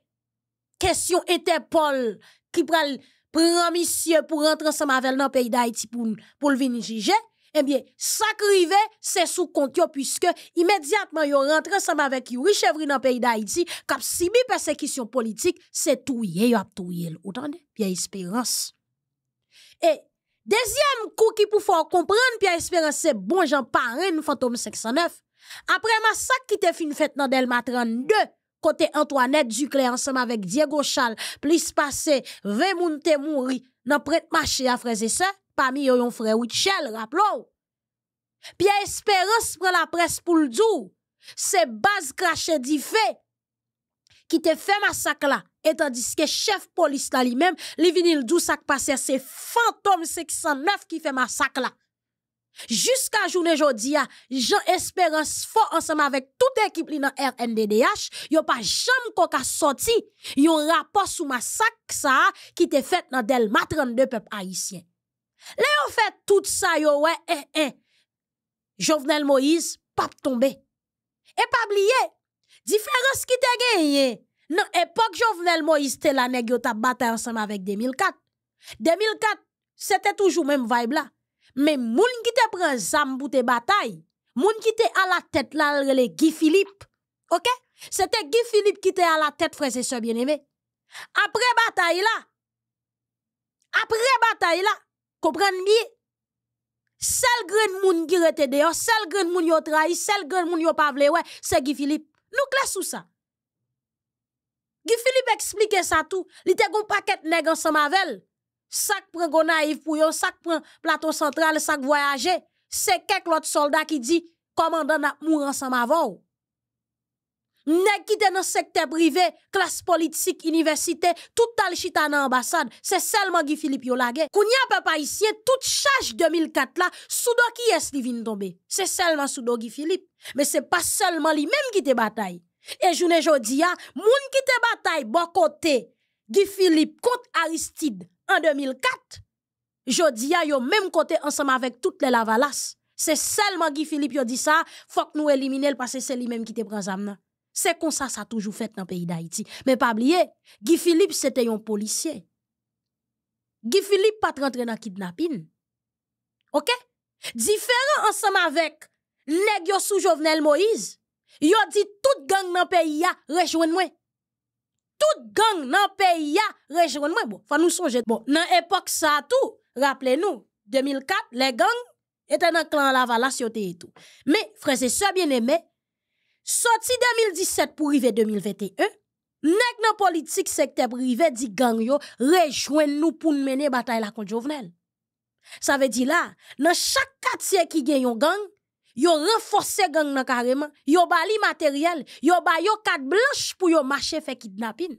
S1: question Interpol qui prend prend pour rentrer ensemble avec dans le pays d'Haïti pour pour venir juger eh bien, ça qui arrivait, c'est sous compte, puisque, immédiatement, yon rentre ensemble avec Yuri dans le pays d'Haïti, kap si mi persécution politique, c'est tout yé, yon a tout yé, Pierre Espérance. Et, deuxième coup qui pour faut comprendre, Pierre Espérance, c'est bon, j'en parle, Fantôme 509. Après massacre qui te fin fait dans Delma 32, côté Antoinette Duclé ensemble avec Diego Chal, plus passé 20 moun te mouri dans prête marché à frères et parmi eux yon frère Wichel, rappelons. Pierre Espérance prend la presse pour le dire. C'est base craché fait qui te fait massacre là. Et tandis que chef police là lui-même, lui vini dou sak passé, c'est fantôme 609 qui fait massacre là. Jusqu'à journée aujourd'hui, Jean Espérance fort ensemble avec toute l'équipe de la RNDDH, yo pas jamais a sorti yon rapport sous massacre qui qui été fait dans Delma 32 peuple haïtien. Là on fait tout ça yo ouais eh, eh. Jovenel Moïse pas tombé. Et pas oublier différence qui te gagné dans époque Jovenel Moïse te la nèg yo t'a ensemble avec 2004. 2004 c'était toujours même vibe là. Mais moun qui te prend zam pour te bataille, moun qui te à la tête là, le Guy Philippe. OK? C'était Guy Philippe qui était à la tête, frère et soeur bien-aimés. Après bataille là, après bataille là, comprenez bien. Sel grand moun qui rete dehors, sel grain moun yo trahi, sel grand moun yo pas ouais, c'est Guy Philippe. Nous classe sous ça. Guy Philippe explique ça tout. Il était un paquet nèg ensemble avec Sak pren Gonaïve pour yo, sac pren plateau central, sac voyager. C'est quelques autre soldat qui dit, commandant n'a mourir ensemble avant. Ne qui dans secteur privé, classe politique, université, tout tal dans ambassade, c'est seulement Guy Philippe n'y a Kounya papa ici, toute charge 2004 là, soudo qui est li vin tomber. C'est seulement soudo Guy Philippe, mais c'est pas seulement lui même qui te bataille. Et je jodi a, moun qui te bataille bon côté Guy Philippe contre Aristide en 2004, Jodia au même côté ensemble avec toutes les lavalas. C'est seulement Guy Philippe a dit ça, faut que nous éliminions parce que c'est lui-même qui te prend ça. C'est comme ça ça toujours fait dans le pays d'Haïti. Mais pas oublier, Guy Philippe c'était un policier. Guy Philippe pas rentré dans kidnapping. OK Différent ensemble avec les sous Jovenel Moïse. a dit toute gang dans le pays a rejoignez-moi tout gang le pays a rejouen moi. Bon, l'époque, nous Bon, dans époque ça tout, rappelez nous 2004, le gangs étaient nan clan la et tout mais bien aimés sorti 2017 pour arriver 2021, nèg dans politique secteur privé dit gang yo rejoignez nous pour mener bataille la les jovenel. Ça veut dire là dans chaque quartier qui gagne une gang, yo renforcé gang nan carrément, yo bali matériel, yo ba yo carte blanche pour yo marcher fait kidnapping.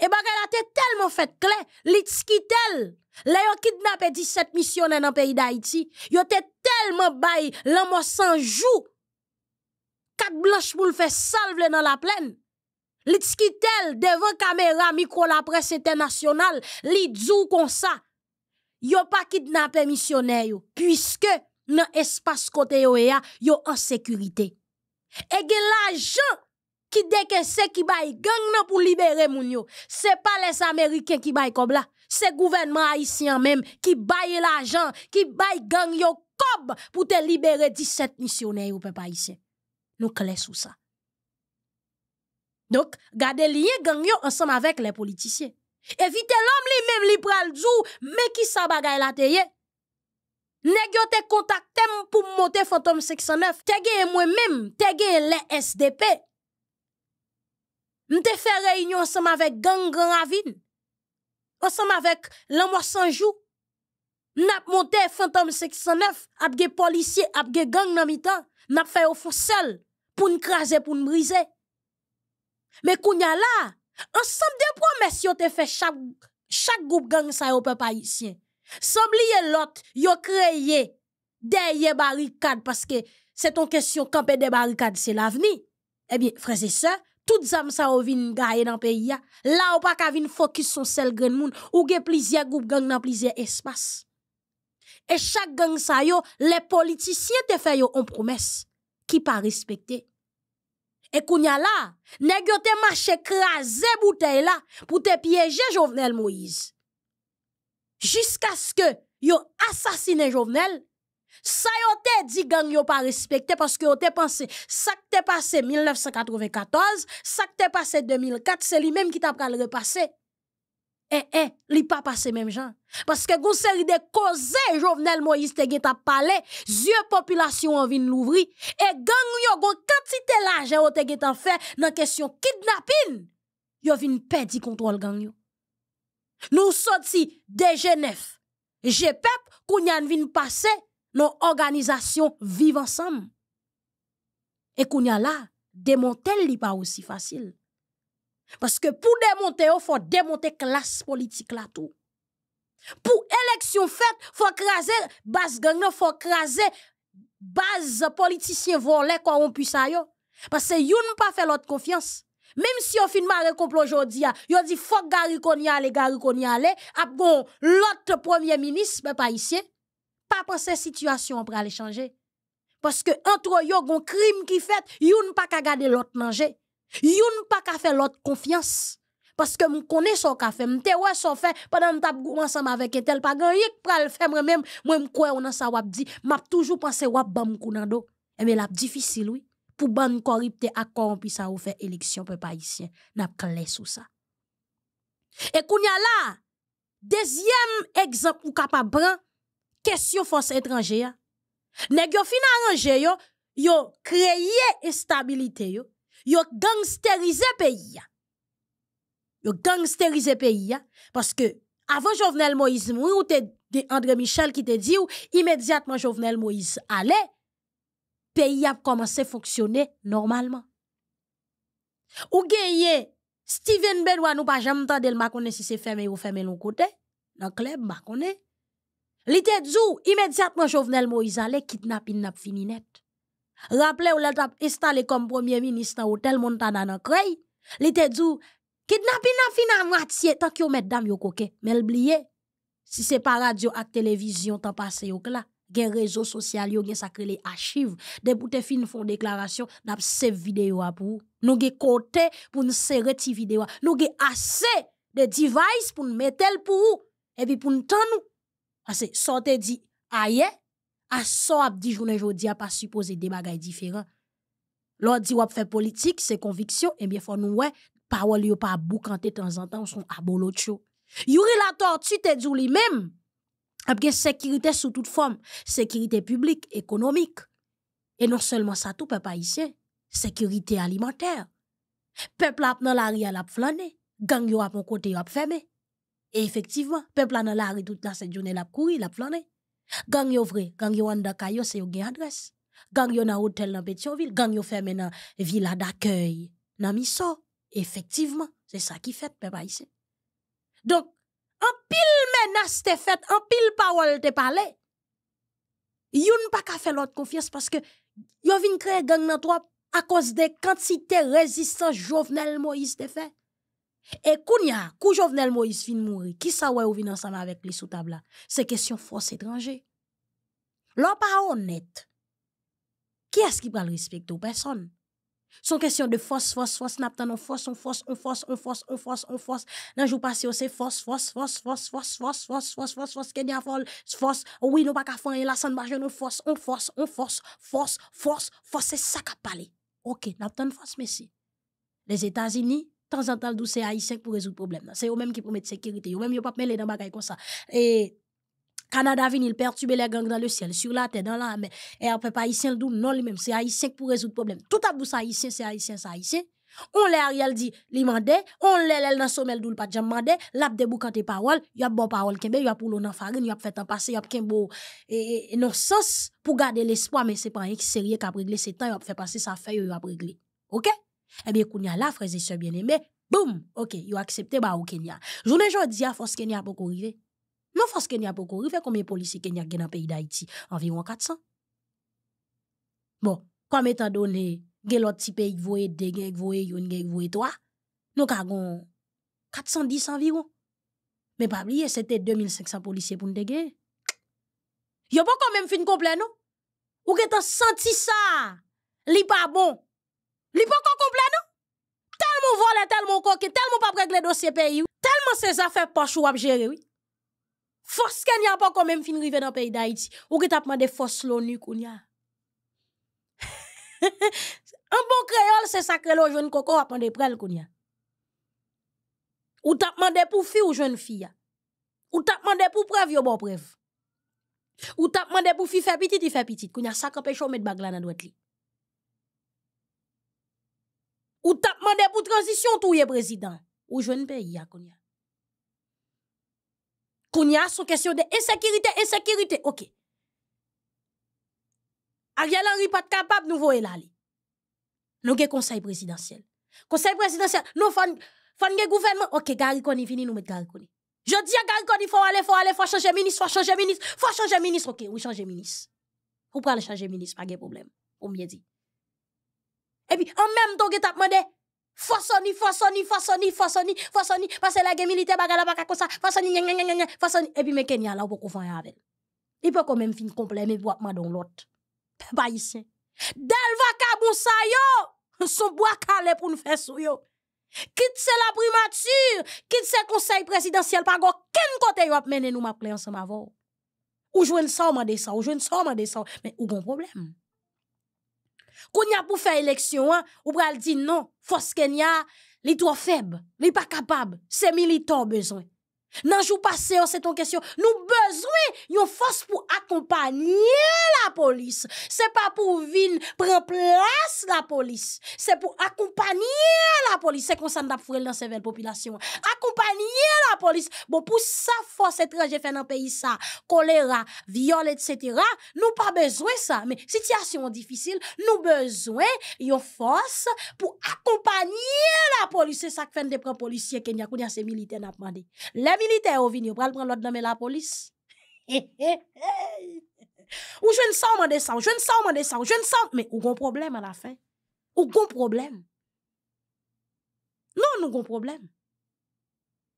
S1: Et bagay la tellement fait clair lit skitel. Le yo kidnappé 17 missionnaires dans pays d'Haïti, yo te tellement bay l'amour sans jou. Carte blanche pour le faire salve dans la plaine. Lit devant caméra micro la presse internationale, li comme ça. Yo pas kidnappé missionnaire puisque dans l'espace côté OEA, yo en sécurité. Et gen l'argent qui décaisse qui baille gang pour libérer gens, yo, c'est pas les américains qui baille comme là, c'est gouvernement haïtien même qui baille l'argent, qui baille gang yo cob pour te libérer 17 missionnaires ou peuple haïtien. Nous clés sur ça. Donc, gardez lien gang yo ensemble avec les politiciens. Évitez l'homme lui-même li pral mais qui sa là la Nè gyo te kontak tem pou mwote Fantom 609, tege mwen mèm, tege lè SDP. Mte fe reynyon ansem avèk gang Grand Ravine, ansem avèk Lama Sanjou, nap mwote Fantom 609 apge polisye, apge gang Namita, nap fe oufou sel pou nkraze, pou nmrize. Mè kounya la, ansem de promes yo te fe chak goup gang sa yo pe pa isye. l'autre, lot, yo créé derrière barricades, parce que c'est ton question camper des barricades c'est l'avenir. Eh bien frères et sœurs, toutes zam ça ou vin dans dans pays là ou pas ka vin focus son seul grand monde ou gen plusieurs groupes gang dans plusieurs espaces. Et chaque gang ça yo, les politiciens te fait yo on promesse qui pas respectée. Et kounya là, nèg yo te marché craser bouteille là pour te piéger Jovenel Moïse jusqu'à ce que yo assassiné Jovenel, ça yo te dit gang yo pas respecté parce que yo te pensé ça qui t'est passé 1994, ça qui t'est passé 2004, c'est lui-même qui t'a le repasser. Eh eh, li pas passé même gens. Parce que gon série de causes Jovenel Moïse te t'a parlé, yeux population en vin l'ouvrir et gang yo gon quantité l'argent yo te fait dans question kidnapping. Yo vin perdre contrôle gang yo. Nous sortis de Genève. GPEP, a vient passer nos organisations vivent ensemble. Et qu'on a là, démonter n'est pas aussi facile. Parce que pour démonter, il faut démonter classe politique là tout. Pour élection faite, faut craser base gang, faut craser base politicien quoi on puisse aller. Parce que yon pas fait l'autre confiance. Même si on fin marre complot aujourd'hui, yo dit faut Gary Konya aller Gary Konya aller, ap Bon, l'autre premier ministre ben pas ici. Pas penser situation pour aller changer. Parce que entre yo gon crime qui fait, youn pas ka garder l'autre manger. Youn pas ka faire l'autre confiance. Parce que je m'm connais son café, je sais son fait, pendant que je ensemble avec tel pas grand pral faire moi-même, moi je crois on a ça wap dit, m'a toujours pensé wap bam kounando. Et eh, mais la difficile, oui pour ban corrupté à corrompu ça ou faire élection peuple haïtien n'a clé sous ça et kounya là deuxième exemple ou capable prendre question force étrangère nèg yo fin arranger yo yo créer instabilité yo yo gangsteriser pays yo gangsteriser pays parce que avant Jovenel Moïse mourir ou te André Michel qui te dit immédiatement Jovenel Moïse allait pays a commencé à fonctionner normalement. Ou gagné Steven Benoit nous pas jamais entendu le makone si c'est fermé ou fermé l'autre côté dans club connais L'été d'où, immédiatement Jovenel Moïse allait kidnapping n'a fini net. Rappelez ou l'a tap installé comme premier ministre dans l'hôtel Montana dans Creil. L'été a kidnapping n'a fini à moitié tant que Madame yo coquet mais l'oublier si c'est pas radio à télévision tant passé au clair gen réseaux sociaux, gen sacré les archives. Des bouteilles fin font déclaration, n'a ces vidéos pour nous gen côté pour nous serrer ces vidéos. Nous gen assez de devices pour nous mettre pour et puis pour nous tendre nous. Parce que sortez dit aye à ça ap di journée jodi a pas supposé des bagages différents. Lors dit ap fait politique, c'est conviction, et eh bien faut nous ouais, parole yo pas boukante de temps en temps, son abolotcho Yuri la tortue te dit lui-même, ap gen sekirite sous tout forme, Sécurité publique, économique. Et non seulement ça tout, papa pa Sécurité alimentaire. alimenter. Pepl dans nan la ri lap ap gang yo ap mon kote yo fermé et effectivement efektivman, peuple a nan la ri tout nan se jounen lap kouri, lap flané. Gang yo vre, gang yo anda kayo se yo gen Gang yo nan hotel nan Petionville, gang yo ferme nan villa d'accueil nan miso. effectivement c'est ça qui fait peuple haïtien donc en pile menace te fait, en pile parole te parle. Yon pas ka faire l'autre confiance parce que yon vin kre gang nan trop à cause de quantité résistance Jovenel Moïse te fait. Et kounya, kou Jovenel Moïse fin mourir, qui sa ouè ou vin ensemble avec li sous table C'est question force étranger. L'on pas honnête. Qui est-ce qui va le respecter ou personne? Son question de force, force, force, n'a pas force, on force, on force, on force, on force, on force. Dans jour passé, c'est force, force, force, force, force, force, force, force, force, force, Kenya folle, force. Oui, nous pas qu'à faire, la sans marche, nous force, on force, on force, force, force, force, c'est ça qu'a parlé. Ok, n'a pas force, merci. Les États-Unis, de temps en temps, c'est haïtien pour résoudre le problème. C'est eux-mêmes qui promettent sécurité, eux-mêmes, ils ne pas mêler dans bagarre comme ça. Et, Canada venir perturber les gangs dans le ciel, sur la terre, dans la mer. Et après, pas haïtien, non, lui-même, c'est haïtien pour résoudre le problème. Tout à bout, c'est haïtien, c'est haïtien, c'est haïtien. On l'a Ariel dit li mande, on l'a lè dans sommel doul pas jam mande, lap debou kante parol, a bon parol kembe, yap pou nan farine, yap fèt an pase, yap kembo et, et non sens pour garder l'espoir, mais c'est pas yon ki serye kap ces temps tan, a fait passer sa fè, yo yap regle. Ok? Eh bien kounya la, freze se bien aimé boum, ok, yo accepté ba ou Kenya. Jounen jodi force fos Kenya a beaucoup rive. Non, force Kenya pour courir, fait combien de policiers Kenya dans le pays d'Haïti Environ 400. Bon, comme étant donné, gen l'autre petit pays qui voye 2, gen yon 1, qui voye 3, nous avons 410 environ. Mais pas oublier, c'était 2500 policiers pour nous dégager. Yo pas quand même fin complet, non? Ou que t'as senti ça? Li pas bon. Li pas encore complet, non? Tellement volé, e tellement coquet, tellement pas régler dossier pays, tellement ces affaires pas ou à gérer, oui. Fos ken ya pa kon men fin rive nan peyi da iti, ou ki tapman de fos l'ONU koun ya. [laughs] An bon kreyol se sakre lo joun koko apan de prel koun ya. Ou tapman de pou fi ou joun fi ya. Ou tapman de pou prev yo bo prev. Ou tapman de pou fi fe pitit i fe pitit koun ya, sakre pey chou met bagla nan dwet li. Ou tapman de pou transition tou ye prezident ou joun peyi ya koun ya. Kounya son question de insécurité, insécurité. OK. Ariel Henry pas capable nous voir là. Nous avons conseil présidentiel. Conseil présidentiel, nous avons un gouvernement. OK, Gary Koni fini nous mettre Gary Koni. Je dis à Gary Koni faut aller, il faut aller, il faut changer ministre, il faut changer ministre, Il faut changer ministre. OK, oui changer ministre. Vous pouvez aller changer ministre, pas de problème. On bien dit. Et puis en même temps vous avez demandé Façonni, façonni, façonni, façonni, façonni, parce que la guerre militaire bagala pas comme ça, façonni, façonni, et puis mais Kenya là, pour peut confondre avec. Il peut quand même finir complet, mais boit dans l'autre. Pas ici. Dalva Kaboussa yo, son bois calé pour nous faire sou yo. Quitte c'est la primature, quitte c'est conseil présidentiel, pas aucun côté yo a mené nous m'appeler ensemble avant. Ou jouen ça, ou mande ça, ou jouen ça, ou mande ça, mais ou bon problème. Quand y a pour faire élection, hein, ou dit non, force Kenya, les trop faible, n'est pas capable, c'est militant besoin. nanjou pase yo, se ton kesyon, nou bezwen yon fos pou akompanyen la polis, se pa pou vin pren plas la polis se pou akompanyen la polis, se konsan da furel nan sevel populasyon, akompanyen la polis bo pou sa fos etreje fè nan peyi sa, kolera, viole, etc, nou pa bezwen sa men, sityasyon difisil, nou bezwen yon fos pou akompanyen la polis se sak fèn depre polisye kenyakoun yase militen apman de, lè militaire ou vini, ou pral prendre l'ordre dans la police. [laughs] ou je ne sens pas sa, je je ne sens mande sa, je ne Mais ou gon problème à la fin. Ou gon problème. Non, nous gon problème.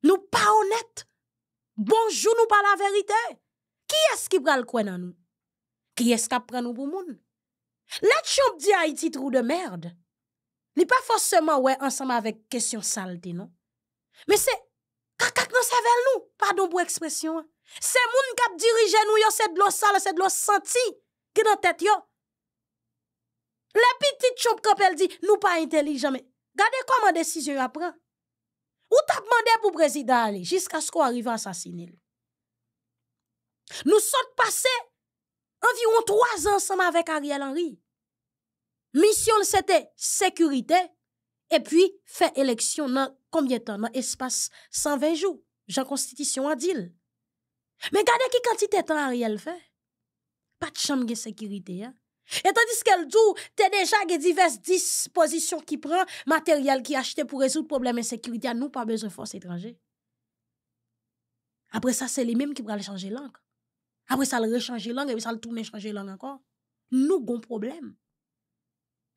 S1: nous pas honnête. Bonjour, nous pas la vérité. Qui est-ce qui pral dans nous qui est ce qui pran nous pour moun? Let chomp di Haïti trou de merde. n'est pas forcément ouais ensemble avec question saleté, non? Mais c'est Kakak nou sevel nou? Pardon pou ekspresyon. Se moun kap dirije nou yo, se dlo sal, se dlo santi, ki nan tet yo. Le pitit chope kapel di, nou pa intelijan, mè gade komande si yo apren. Ou ta pman de pou prezida ale, jiska sko arriva ansasini. Nou sot pase, anviron 3 ansama vek Ariel Henry. Misyon l sete, sekurite, e pi fe eleksyon nan combien de temps dans l'espace 120 jours, Jean Constitution a dit. Mais regardez qui quantité de temps Ariel fait. Pas de chambre de sécurité. Hein. Et tandis qu'elle dit, déjà des diverses dispositions qui prend, matériel qui acheté pour résoudre le problème de sécurité, nous pas besoin de force étrangère. Après ça, c'est les mêmes qui vont changer langue. Après ça, le rechanger langue, et ça, le tourner changer langue encore. Nous, un problème.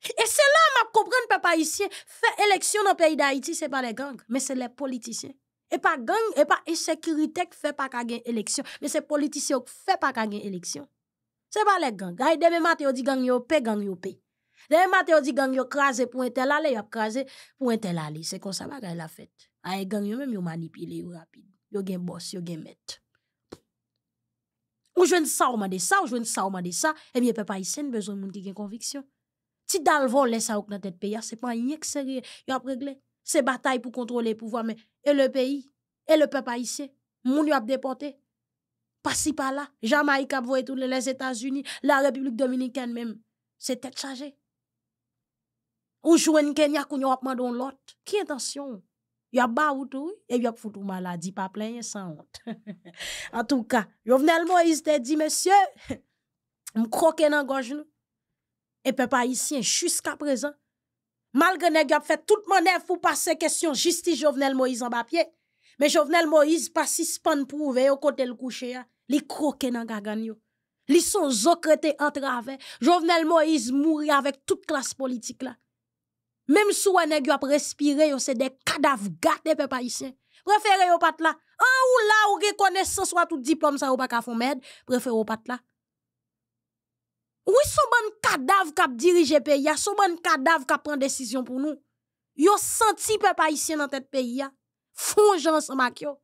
S1: Et c'est là m'a comprendre papa ici faire élection dans le pays d'Haïti c'est pas les gangs mais c'est les politiciens et pas gang et pas insécurité qui fait pas gagner élection mais c'est politiciens qui fait pas gagner élection c'est pas les gangs gagne demain matin on dit gang yo paye gang yo paye demain matin on dit gang yo crasé pour un tel aller yo crasé pour un tel aller c'est comme ça bagaille la fête ay gang yo même yo manipulé yo rapide yo gen boss yo gen mette ou jeune ça ou de ça ou jeune ça ou de ça et eh bien papa ici besoin de moun qui conviction si dal vole sa ouk nan tête pays, ah, c'est pas yé que sérieux, y a réglé C'est bataille pour contrôler le pouvoir, mais et le pays, et le peuple haïtien, moun yon ap déporté. Pas si pas là, Jamaïque a voye tout les États-Unis, la République Dominicaine même, c'est tête chargée. Ou en Kenya koun yon ap mandon l'autre, qui intention? y a ba ou tout, et il y a foutou maladie, pas plein sans honte. [laughs] en tout cas, Jovenel Moïse te dit, monsieur, [laughs] m'kroke dans gorge nous et peuple haïtien jusqu'à présent. Malgré nèg a fait toute manœuvre pour passer question justice Jovenel Moïse en papier, mais Jovenel Moïse pas suspend prouvé au côté le coucher, hein. les croquer dans la gagne. Li son en travers. Jovenel Moïse mourir avec toute classe politique là. Même si on nèg a respiré, c'est des cadavres gâtés peuple haïtien. Préférez au pat là. En ou là ou reconnaissance ou tout diplôme ça ou pas qu'à fond mède. préférez au pat là. Ou son bon kadav kap dirige peyi ya, son bon kadav kap pren décision pou nou. Yo senti pe pa isyen nan tet peyi ya. Fonjan san mak yo.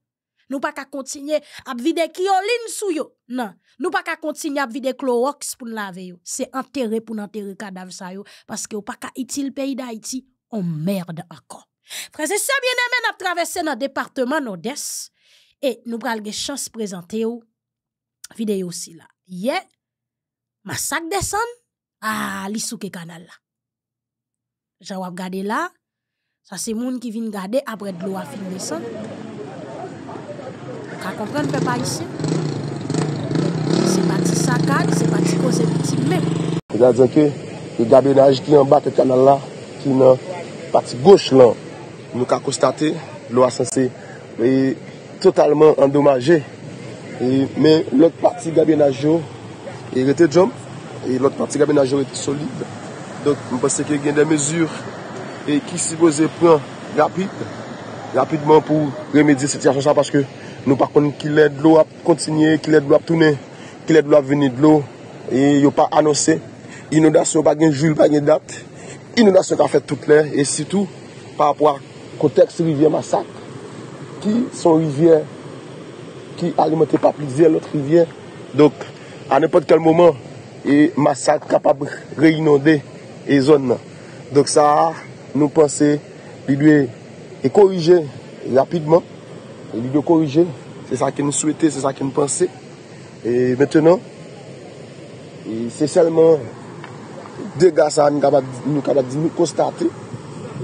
S1: Nou pa ka continuer à vide kioline sou yo. Nan, nou pa ka kontinye ap vide chlorox pou nou lave yo. Se enterre pou nou cadavre kadav sa yo. que yo pa ka itil peyi pays d'Haïti. on merde encore. Frère, se bien nap travesse nan departement département Et nous nou pral ge chans prezante yo Vidéo si la. là yeah. Masak desan, a li souke kanal la. Jawa gade la, sa se moun ki vin gade apre dlo a fin desan. Ka kompre npe pa isi. Se bati sakal, se bati kose biti mè.
S2: Gade zan ke, gabe na aji ki an bat e kanal la, ki nan pati gouch lan. Nou ka konstate, lwa san se, e, totalman endomaje. E, me lòk pati gabe na aji yo, e rete jom, e lot partik amenajor eti solide, donk mwen pase ki gen de mezur, e ki si boze pran rapit rapidman pou remedize se ti ajan sa pache ke nou pa kon ki led lo a kontinye, ki led lo a tounen ki led lo a veni de lo, e yo pa anonse, inodasyon pa gen joul pa gen dat, inodasyon pa gen tout len, e sitou, pa apwa kotex rivyen masak ki son rivyen ki a remote pa plizye lot rivyen donk an epot kel mouman e masak kapab reynonde e zon nan. Donk sa nou pense li lwe korije rapidman. Li lwe korije. Se sa ki nou souwete, se sa ki nou pense. E metenon se selman dega sa an gaba di nou konstate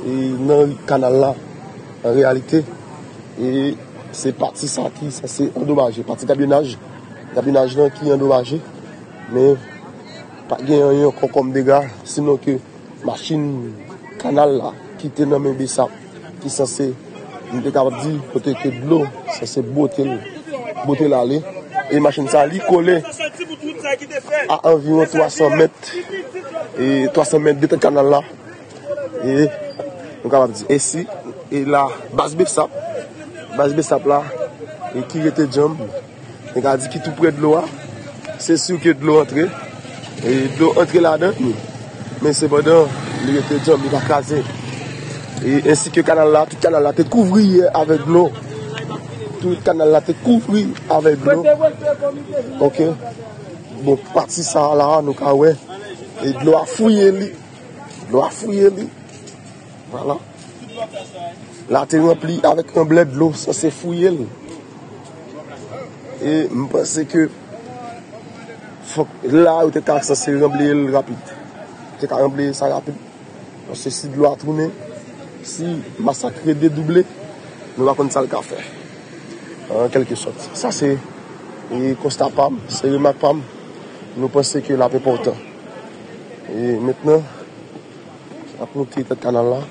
S2: nan kanal la an realite. E se parti sa ki se se endomaje. E parti kabenaj Gya bin ajinan ki yon do vaje. Men, pa gen yon yon kon kom dega. Sinon ke, masin kanal la, ki te nomen bi sap. Ki san se, mwen te kapat di, kote ke blon. San se botel, botel ale. E masin sa li kole, a environ 300 met. E 300 met dete kanal la. E, mwen kapat di. E si, e la, bas bi sap. Bas bi sap la, ki ve te jom. E gwa di ki tou pre dlo a, se sou ke dlo entre, e dlo entre la den, men se bodo, li rete jom li la kaze, e ensi ke kanal la, tou kanal la te kouvri ye ave dlo, tou kanal la te kouvri ave dlo, ok, bon parti sa la an, nou ka we, e dlo a fuyen li, dlo a fuyen li, la te wap li ave koumble dlo, se fuyen li, E mpense ke fok la ou te tak sa se remble rapide. Te tak remble sa rapide. Se si dlo atroume, si masakre dedouble, nou akonde sa lka fè. Kèlke sot. Sa se konsta pam, se remak pam, nou pense ke la pe portan. E metnen, ap nou ki te kanal la.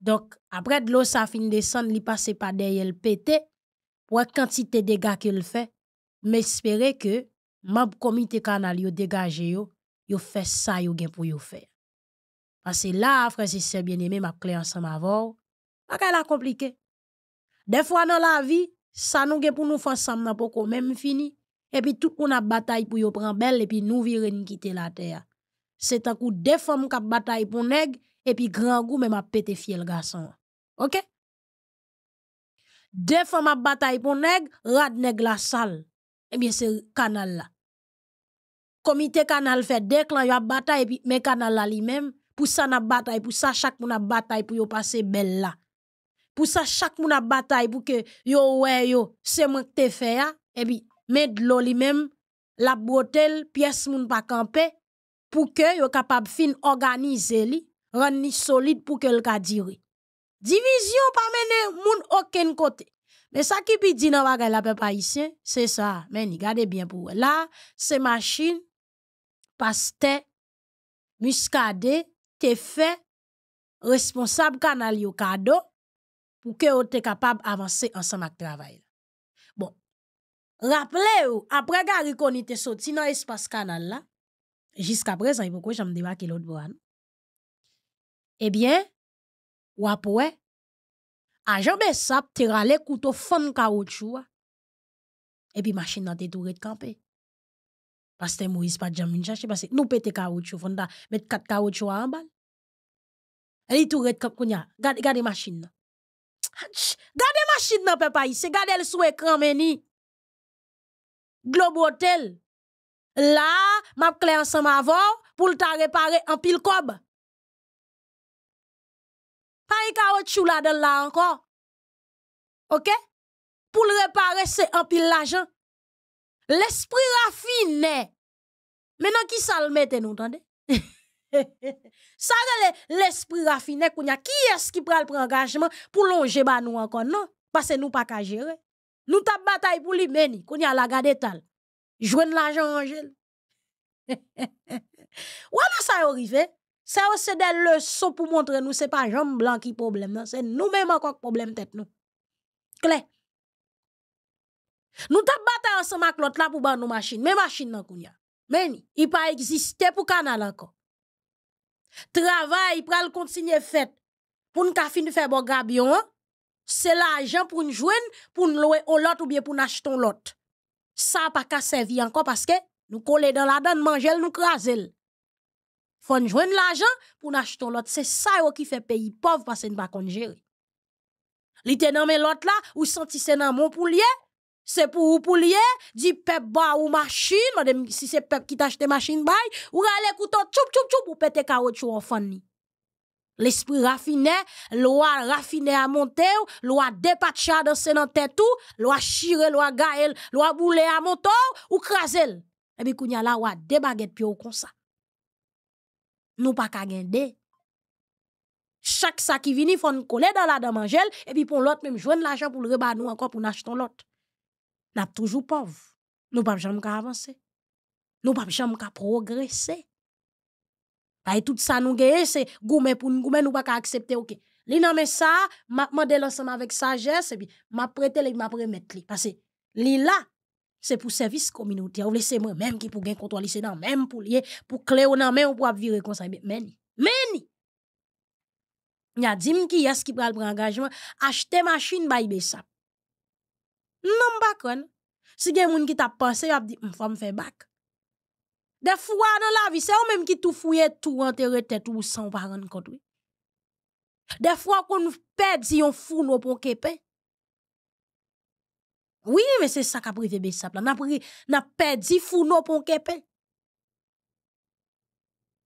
S1: Donc, après de l'eau, ça finit de descendre, il passe par derrière le pour la quantité de dégâts qu'il fait, m'espérer que ma comité canal yo dégagé yo, yo fait ça yo gen pour yo faire. Parce que là frère c'est bien-aimé m'a clé ensemble avant, pas la compliqué. Des fois dans la vie, ça nous gen pour nous faire ensemble pour pas même fini et puis tout on a bataille pour yo prendre belle et puis nous virer quitter la terre. C'est un coup de femme qui bataille pour nèg et puis grand goût même a pété le garçon. OK? deux fois ma bataille pour nèg, rad nèg la salle. Eh bien, c'est canal là. Comité canal fait deux clans, a bataille, puis mais canal là lui-même, pour ça n'a bataille, pour ça chaque moun a bataille, pour yo passer belle là. Pour ça chaque moun a bataille, pour que yo ouais yo, c'est moi qui te fait et hein. puis eh bien, mais de l'eau lui-même, la brotel, pièce moun pas camper, pour que yo capable fin organiser li, rendre solide pour que le ka Division pas mené moun aucun côté. Mais ça qui dit dans bagay la peuple haïtien, c'est ça. Mais regardez bien pour là, ces machines pasteur muscadé te fait responsable canal yo kado pour que tu te capable d'avancer ensemble avec travail. Bon. Rappelez-vous, après gari Koni te sorti dans l'espace canal là, jusqu'à présent, il faut que j'aime débarquer l'autre bois. Eh bien, a ajan sap, te rale koutou fon Et puis machine nan te de te Parce Paste Moïse pa jamais min que paste nou pete kaoutchou, vanda, met kat kaoutchou an bal. Eli toure te kampe konya, gade, gade garde nan. gade machine nan pe pa gade el sou ekran meni. Globe Hotel, la, ma clé ensemble avant. pou ta repare en pile kob pas la là encore. OK Pour le réparer c'est un pile l'argent. L'esprit raffiné. Maintenant qui ça le mette nous entendez [laughs] Ça l'esprit raffiné qui est-ce qui prend le pour longer ba nous encore non parce que nous pas qu'à gérer. Nous t'a bataille pour lui qu'on y a la garder tal. Joindre l'argent Ou [laughs] voilà ça y arrive. Ça aussi des leçons pour montrer nous, c'est pas Jean Blanc qui problème, c'est nous-mêmes encore problème tête nous. Clé. Nous t'a battu ensemble avec l'autre là pour battre nos machines, mais machines dans kounya. Mais il pas existé pour canal encore. Travail pral continuer fait pour nous fin faire bon gabion, c'est l'argent pour nous jouer, pour nous louer au lot ou bien pour nous acheter lot. Ça pas servi encore parce que nous coller dans la donne manger nous craser. Faut jouer joindre l'argent pour n'acheter l'autre. C'est ça qui fait pays pauvre parce que nous pas gérer. Li te nommé l'autre là, ou senti c'est dans mon poulier, c'est pour ou poulier, di pep ba ou machine, madame, si c'est pep qui t'achète machine bay, ou rale couteau choup choup choup ou péter ou en fan L'esprit raffiné, loi raffiné à monter, loi dépatcha dans dans tête tout, loi chire, loi gaël, loi boule à monter ou krasel. Et bien, kounya la ou a des baguettes ou comme ça nous pas qu'à gagner. Chaque sac qui vient, il faut nous coller dans la damangelle, et puis pour l'autre, même joindre l'argent pour le rebat nous encore pour nous acheter l'autre. Nous toujours pauvre. Nous pas jamais avancer. Nous pas jamais progresser. Bah, tout ça nous gagne, c'est gourmet pour nous nous pas accepter, ok. Li nan ça. sa, m'a demandé l'ensemble avec sagesse, et puis m'a prêté, m'a remettre. Parce que li là, Se pou servis kominoti, ou vlese mwen mèm ki pou gen kontwalise nan mèm pou liye, pou kle ou nan mèm ou pou ap vi rekonsaybe. Mèni, mèni! Nya di m ki yas ki pral prangajman, achte machin baybe sap. Non m bakon. Se gen moun ki tap panse, yo ap di m fèm fèm bak. De fwa nan la vi, se ou mèm ki tou fouye, tou anterete, tou san paran kontwe. De fwa kon nou pèd si yon foun wopon kepe. Oui, mais c'est ça qu'a privé Bessap, là. N'a privé, n'a pèdé, zifou nou pou on kèpè.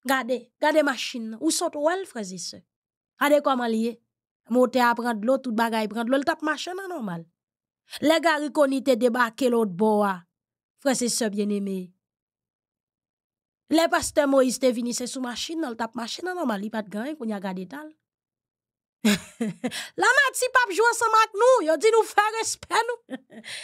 S1: Gade, gade machine, ou sot ouèl, frézise. Adè kwa, maliè? Mote a prènd lò, tout bagay prènd lò, l'tap machè nan normal. Lè gare konite debakè lò d'boa, ah. frézise, sè bien-émé. Lè paste Moïse te vinise sou machine, nan l'tap machè nan normal, li pat gare koun ya gade tal. [laughs] La mati pap joue ensemble avec nous, yo dit nous faire respect nous. [laughs]